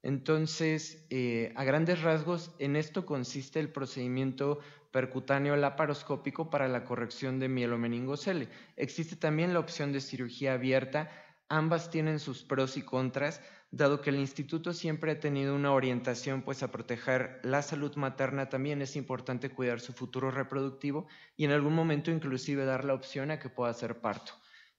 Entonces, eh, a grandes rasgos, en esto consiste el procedimiento percutáneo laparoscópico para la corrección de mielomeningocele. Existe también la opción de cirugía abierta. Ambas tienen sus pros y contras, dado que el instituto siempre ha tenido una orientación pues a proteger la salud materna, también es importante cuidar su futuro reproductivo y en algún momento inclusive dar la opción a que pueda hacer parto.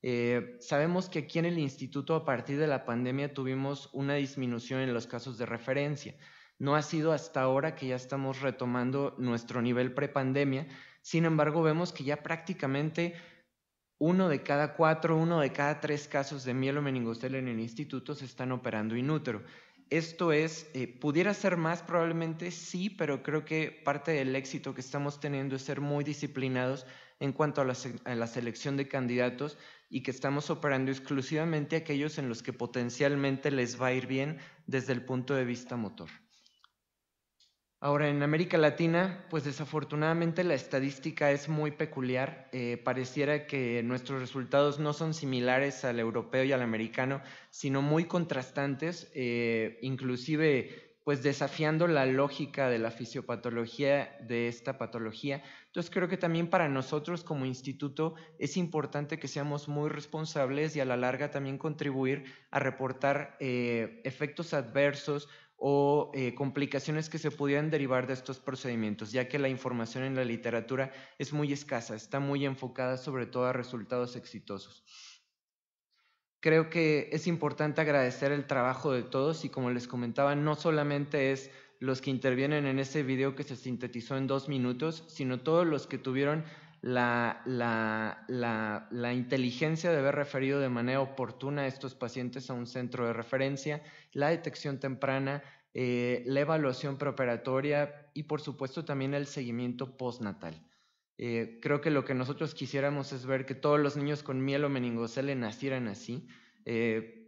Eh, sabemos que aquí en el instituto a partir de la pandemia tuvimos una disminución en los casos de referencia. No ha sido hasta ahora que ya estamos retomando nuestro nivel prepandemia. Sin embargo, vemos que ya prácticamente uno de cada cuatro, uno de cada tres casos de meningocel en el instituto se están operando inútero. Esto es, eh, pudiera ser más probablemente sí, pero creo que parte del éxito que estamos teniendo es ser muy disciplinados en cuanto a la selección de candidatos y que estamos operando exclusivamente aquellos en los que potencialmente les va a ir bien desde el punto de vista motor. Ahora, en América Latina, pues desafortunadamente la estadística es muy peculiar. Eh, pareciera que nuestros resultados no son similares al europeo y al americano, sino muy contrastantes. Eh, inclusive pues desafiando la lógica de la fisiopatología de esta patología. Entonces creo que también para nosotros como instituto es importante que seamos muy responsables y a la larga también contribuir a reportar eh, efectos adversos o eh, complicaciones que se pudieran derivar de estos procedimientos, ya que la información en la literatura es muy escasa, está muy enfocada sobre todo a resultados exitosos creo que es importante agradecer el trabajo de todos y como les comentaba, no solamente es los que intervienen en ese video que se sintetizó en dos minutos, sino todos los que tuvieron la, inteligencia de haber referido de manera oportuna a estos pacientes a un centro de referencia, la detección temprana, eh, la evaluación preoperatoria y por supuesto también el seguimiento postnatal. Eh, creo que lo que nosotros quisiéramos es ver que todos los niños con miel o meningocele nacieran así. Eh,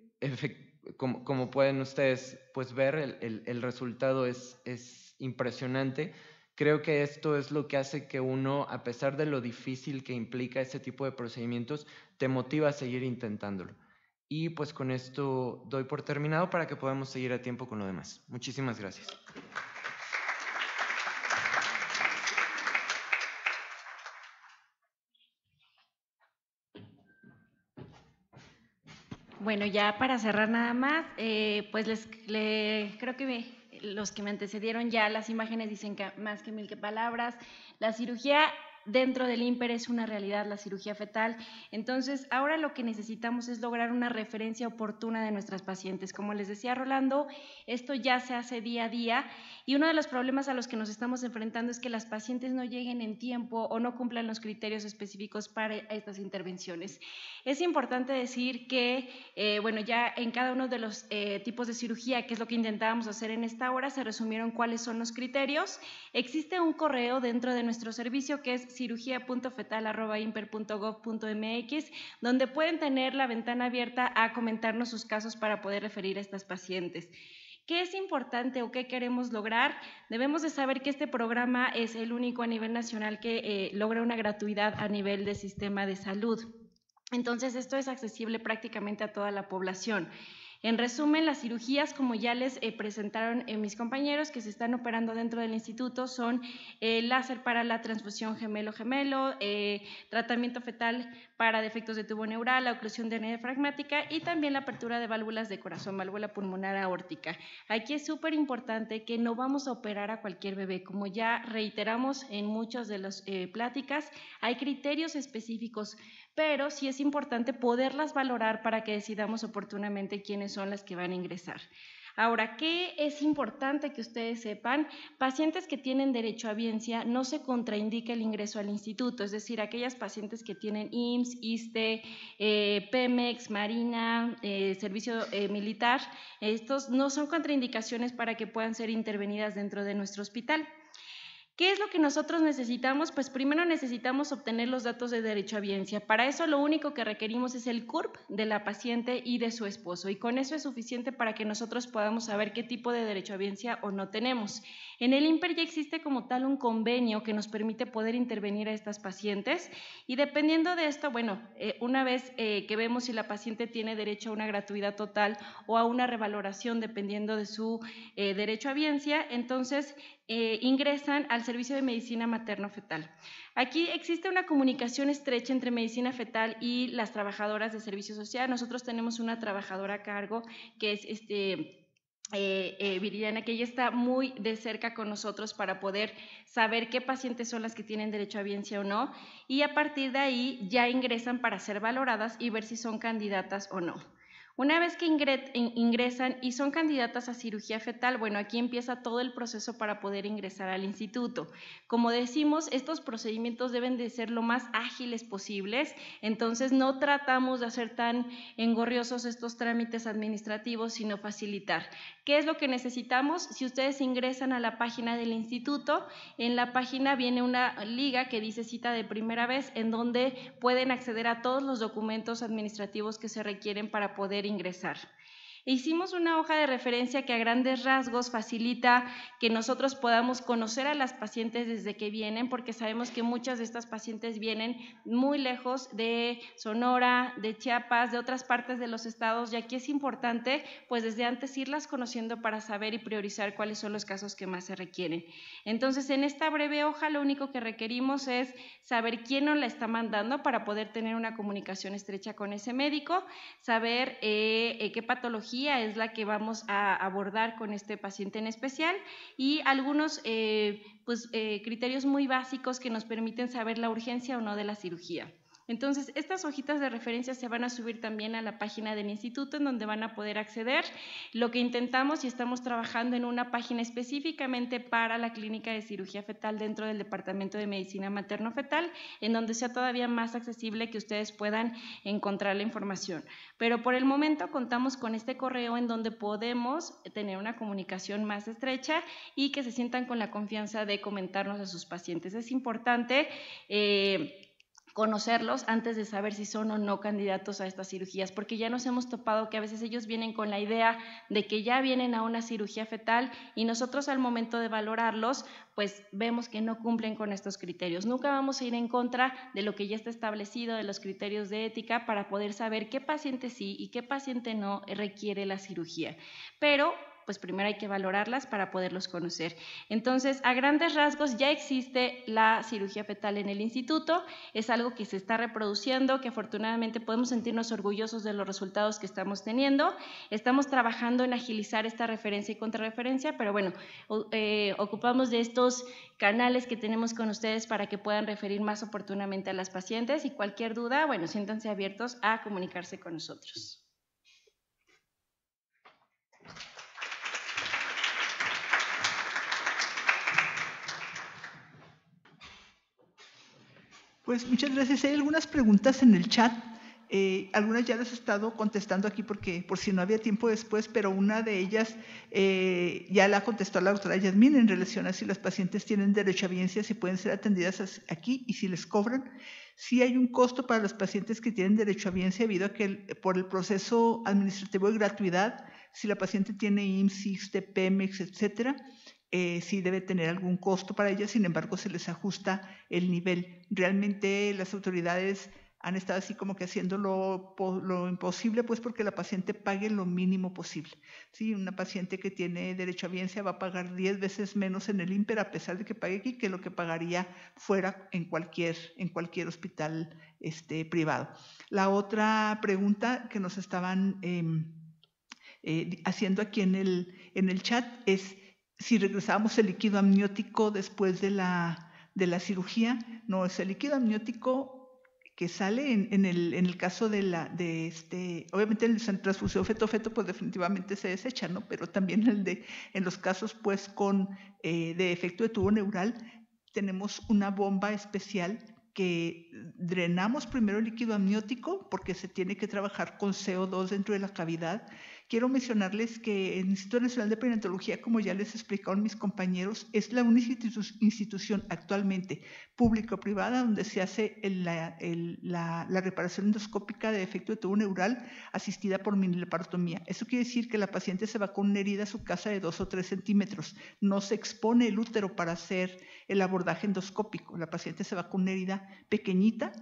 como, pueden ustedes pues, ver, el, resultado es, es impresionante. Creo que esto es lo que hace que uno, a pesar de lo difícil que implica este tipo de procedimientos, te motiva a seguir intentándolo. Y pues con esto doy por terminado para que podamos seguir a tiempo con lo demás. Muchísimas gracias. Bueno, ya para cerrar nada más, eh, pues les, creo que los que me antecedieron ya las imágenes dicen que más que mil que palabras. La cirugía dentro del IMPER es una realidad la cirugía fetal. Entonces, ahora lo que necesitamos es lograr una referencia oportuna de nuestras pacientes. Como les decía Rolando, esto ya se hace día a día y uno de los problemas a los que nos estamos enfrentando es que las pacientes no lleguen en tiempo o no cumplan los criterios específicos para estas intervenciones. Es importante decir que, eh, bueno, ya en cada uno de los eh, tipos de cirugía, que es lo que intentábamos hacer en esta hora, se resumieron cuáles son los criterios. Existe un correo dentro de nuestro servicio que es cirugía.fetal.imper.gov.mx, donde pueden tener la ventana abierta a comentarnos sus casos para poder referir a estas pacientes. ¿Qué es importante o qué queremos lograr? Debemos de saber que este programa es el único a nivel nacional que eh, logra una gratuidad a nivel de sistema de salud. Entonces, esto es accesible prácticamente a toda la población. En resumen, las cirugías, como ya les eh, presentaron eh, mis compañeros que se están operando dentro del instituto, son el eh, láser para la transfusión gemelo-gemelo, tratamiento fetal para defectos de tubo neural, la oclusión de anemia fragmática y también la apertura de válvulas de corazón, válvula pulmonar aórtica. Aquí es súper importante que no vamos a operar a cualquier bebé. Como ya reiteramos en muchas de las pláticas, hay criterios específicos pero sí es importante poderlas valorar para que decidamos oportunamente quiénes son las que van a ingresar. Ahora, ¿qué es importante que ustedes sepan? Pacientes que tienen derecho a biencia no se contraindica el ingreso al instituto, es decir, aquellas pacientes que tienen IMSS, ISTE, eh, PEMEX, Marina, eh, Servicio eh, Militar, estos no son contraindicaciones para que puedan ser intervenidas dentro de nuestro hospital. ¿Qué es lo que nosotros necesitamos? Pues primero necesitamos obtener los datos de derecho a evidencia. Para eso lo único que requerimos es el CURP de la paciente y de su esposo y con eso es suficiente para que nosotros podamos saber qué tipo de derecho a evidencia o no tenemos. En el IMPER ya existe como tal un convenio que nos permite poder intervenir a estas pacientes y dependiendo de esto, bueno, eh, una vez eh, que vemos si la paciente tiene derecho a una gratuidad total o a una revaloración dependiendo de su eh, derecho a evidencia, entonces eh, ingresan al servicio de medicina materno-fetal. Aquí existe una comunicación estrecha entre medicina fetal y las trabajadoras de servicio social. Nosotros tenemos una trabajadora a cargo que es este, eh, eh, Viridiana, que ella está muy de cerca con nosotros para poder saber qué pacientes son las que tienen derecho a biencia o no, y a partir de ahí ya ingresan para ser valoradas y ver si son candidatas o no. Una vez que ingresan y son candidatas a cirugía fetal, bueno, aquí empieza todo el proceso para poder ingresar al instituto. Como decimos, estos procedimientos deben de ser lo más ágiles posibles, entonces no tratamos de hacer tan engorriosos estos trámites administrativos, sino facilitar. ¿Qué es lo que necesitamos? Si ustedes ingresan a la página del instituto, en la página viene una liga que dice cita de primera vez, en donde pueden acceder a todos los documentos administrativos que se requieren para poder ingresar hicimos una hoja de referencia que a grandes rasgos facilita que nosotros podamos conocer a las pacientes desde que vienen, porque sabemos que muchas de estas pacientes vienen muy lejos de Sonora, de Chiapas, de otras partes de los estados, y aquí es importante pues desde antes irlas conociendo para saber y priorizar cuáles son los casos que más se requieren. Entonces, en esta breve hoja lo único que requerimos es saber quién nos la está mandando para poder tener una comunicación estrecha con ese médico, saber eh, eh, qué patología es la que vamos a abordar con este paciente en especial y algunos eh, pues, eh, criterios muy básicos que nos permiten saber la urgencia o no de la cirugía. Entonces, estas hojitas de referencia se van a subir también a la página del instituto en donde van a poder acceder. Lo que intentamos y estamos trabajando en una página específicamente para la clínica de cirugía fetal dentro del Departamento de Medicina Materno-Fetal, en donde sea todavía más accesible que ustedes puedan encontrar la información. Pero por el momento contamos con este correo en donde podemos tener una comunicación más estrecha y que se sientan con la confianza de comentarnos a sus pacientes. Es importante. Eh, conocerlos antes de saber si son o no candidatos a estas cirugías, porque ya nos hemos topado que a veces ellos vienen con la idea de que ya vienen a una cirugía fetal y nosotros al momento de valorarlos, pues vemos que no cumplen con estos criterios. Nunca vamos a ir en contra de lo que ya está establecido, de los criterios de ética, para poder saber qué paciente sí y qué paciente no requiere la cirugía. Pero pues primero hay que valorarlas para poderlos conocer. Entonces, a grandes rasgos ya existe la cirugía fetal en el instituto, es algo que se está reproduciendo, que afortunadamente podemos sentirnos orgullosos de los resultados que estamos teniendo. Estamos trabajando en agilizar esta referencia y contrarreferencia, pero bueno, eh, ocupamos de estos canales que tenemos con ustedes para que puedan referir más oportunamente a las pacientes y cualquier duda, bueno, siéntanse abiertos a comunicarse con nosotros. Pues muchas gracias. Hay algunas preguntas en el chat. Eh, algunas ya las he estado contestando aquí porque por si no había tiempo después, pero una de ellas eh, ya la contestó la doctora Yasmin en relación a si los pacientes tienen derecho a audiencia, si pueden ser atendidas aquí y si les cobran. Si hay un costo para los pacientes que tienen derecho a audiencia debido a que por el proceso administrativo de gratuidad, si la paciente tiene IMSS, TPMEX, etcétera, eh, sí debe tener algún costo para ellas, sin embargo se les ajusta el nivel. Realmente las autoridades han estado así como que haciendo lo, imposible, pues porque la paciente pague lo mínimo posible. ¿sí? Una paciente que tiene derecho a biencia va a pagar 10 veces menos en el IMPER a pesar de que pague aquí que lo que pagaría fuera en cualquier, en cualquier hospital este, privado. La otra pregunta que nos estaban em, eh, haciendo aquí en el, en el chat es si regresamos el líquido amniótico después de la, de la cirugía, no es el líquido amniótico que sale en, en, el, en el caso de la de este obviamente el transfusión feto feto pues definitivamente se desecha no pero también el de en los casos pues con eh, de efecto de tubo neural tenemos una bomba especial que drenamos primero el líquido amniótico porque se tiene que trabajar con CO2 dentro de la cavidad. Quiero mencionarles que el Instituto Nacional de Perinatología, como ya les explicaron mis compañeros, es la única institución actualmente público-privada donde se hace la, reparación endoscópica de efecto de tubo neural asistida por minilaparotomía. Eso quiere decir que la paciente se va con una herida a su casa de dos o tres centímetros. No se expone el útero para hacer el abordaje endoscópico. La paciente se va con una herida pequeñita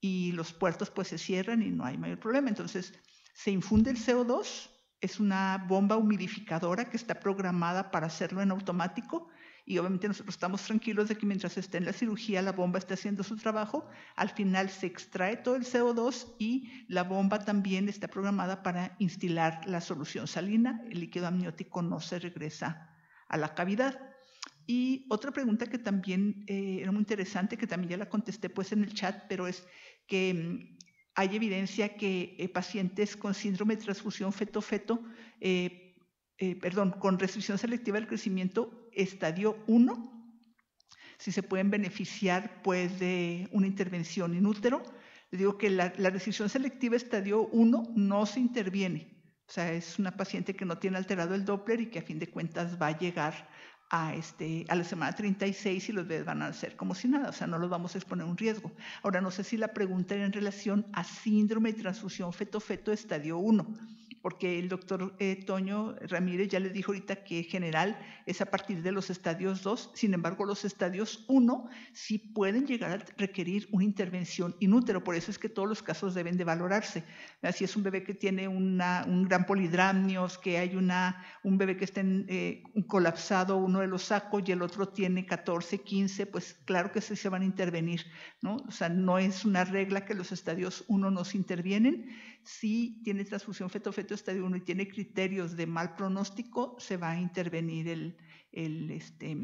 y los puertos pues se cierran y no hay mayor problema. Entonces se infunde el CO2, es una bomba humidificadora que está programada para hacerlo en automático y obviamente nosotros estamos tranquilos de que mientras esté en la cirugía la bomba está haciendo su trabajo, al final se extrae todo el CO2 y la bomba también está programada para instilar la solución salina, el líquido amniótico no se regresa a la cavidad. Y otra pregunta que también eh, era muy interesante, que también ya la contesté pues en el chat, pero es que mm, hay evidencia que eh, pacientes con síndrome de transfusión feto-feto, eh, perdón, con restricción selectiva del crecimiento estadio 1, si se pueden beneficiar pues de una intervención in útero. digo que la, la restricción selectiva estadio 1 no se interviene, o sea, es una paciente que no tiene alterado el Doppler y que a fin de cuentas va a llegar a, este, a la semana 36 y los bebés van a hacer como si nada, o sea, no los vamos a exponer a un riesgo. Ahora, no sé si la pregunta era en relación a síndrome de transfusión feto-feto estadio 1 porque el doctor eh, Toño Ramírez ya le dijo ahorita que general es a partir de los estadios 2, sin embargo los estadios 1 sí pueden llegar a requerir una intervención inútero, por eso es que todos los casos deben de valorarse. Si es un bebé que tiene una, un gran polidramnios, que hay una, un bebé que está eh, colapsado, uno de los sacos y el otro tiene 14, 15, pues claro que sí se van a intervenir, ¿no? O sea, no es una regla que los estadios 1 no se intervienen, si tiene transfusión feto, -feto Está uno y tiene criterios de mal pronóstico, se va a intervenir el, este,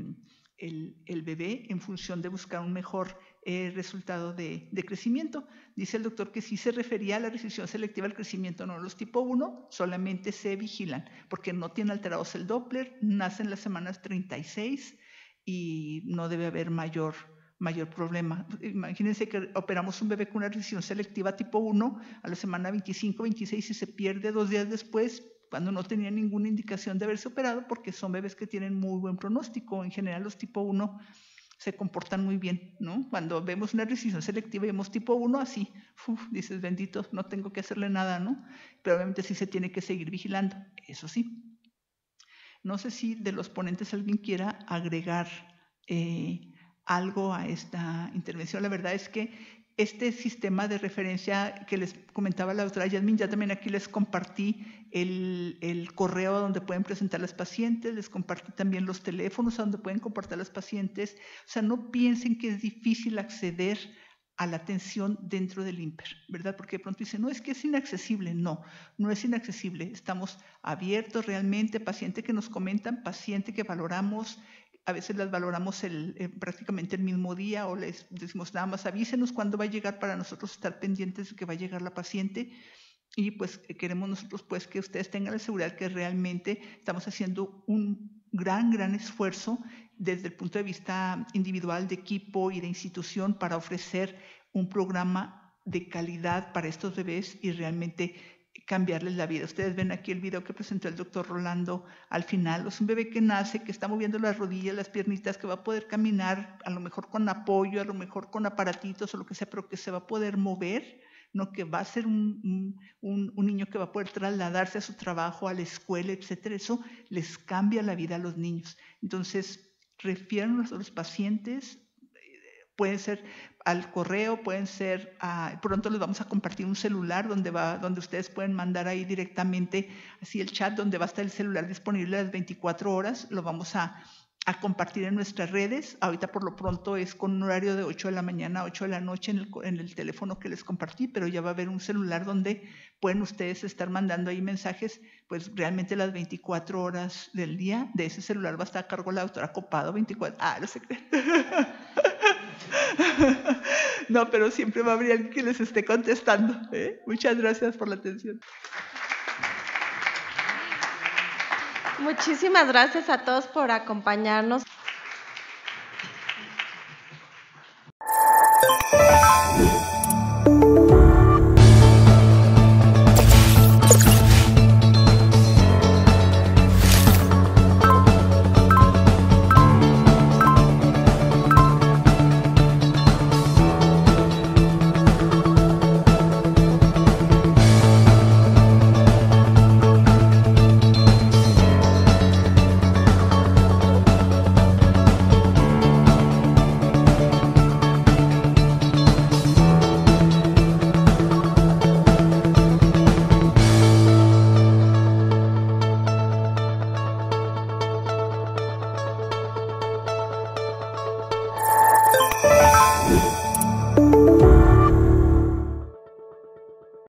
el, bebé en función de buscar un mejor eh, resultado de, crecimiento. Dice el doctor que si se refería a la restricción selectiva al crecimiento, no los tipo 1, solamente se vigilan porque no tiene alterados el Doppler, nacen las semanas 36 y no debe haber mayor mayor problema. Imagínense que operamos un bebé con una decisión selectiva tipo 1 a la semana 25, 26 y se pierde dos días después cuando no tenía ninguna indicación de haberse operado porque son bebés que tienen muy buen pronóstico. En general los tipo 1 se comportan muy bien, ¿no? Cuando vemos una recisión selectiva y vemos tipo 1 así, dices, bendito, no tengo que hacerle nada, ¿no? Pero obviamente sí se tiene que seguir vigilando, eso sí. No sé si de los ponentes alguien quiera agregar eh, algo a esta intervención. La verdad es que este sistema de referencia que les comentaba la doctora Yasmin, ya también aquí les compartí el, el, correo donde pueden presentar las pacientes, les compartí también los teléfonos donde pueden compartir las pacientes. O sea, no piensen que es difícil acceder a la atención dentro del IMPER, ¿verdad? Porque de pronto dicen, no, es que es inaccesible. No, no es inaccesible. Estamos abiertos realmente, paciente que nos comentan, paciente que valoramos, a veces las valoramos el, eh, prácticamente el mismo día o les decimos nada más avísenos cuándo va a llegar para nosotros estar pendientes de que va a llegar la paciente y pues eh, queremos nosotros pues que ustedes tengan la seguridad que realmente estamos haciendo un gran, gran esfuerzo desde el punto de vista individual, de equipo y de institución para ofrecer un programa de calidad para estos bebés y realmente cambiarles la vida. Ustedes ven aquí el video que presentó el doctor Rolando al final. Es un bebé que nace, que está moviendo las rodillas, las piernitas, que va a poder caminar, a lo mejor con apoyo, a lo mejor con aparatitos o lo que sea, pero que se va a poder mover, no que va a ser un, un, niño que va a poder trasladarse a su trabajo, a la escuela, etcétera. Eso les cambia la vida a los niños. Entonces, refieran a los pacientes, pueden ser al correo, pueden ser, ah, pronto les vamos a compartir un celular donde, va, donde ustedes pueden mandar ahí directamente, así el chat donde va a estar el celular disponible las 24 horas, lo vamos a, compartir en nuestras redes. Ahorita por lo pronto es con un horario de 8 de la mañana a 8 de la noche en el, teléfono que les compartí, pero ya va a haber un celular donde pueden ustedes estar mandando ahí mensajes, pues realmente las 24 horas del día de ese celular va a estar a cargo la doctora Copado, 24, ah, no sé No, pero siempre va a haber alguien que les esté contestando. ¿eh? Muchas gracias por la atención. Muchísimas gracias a todos por acompañarnos.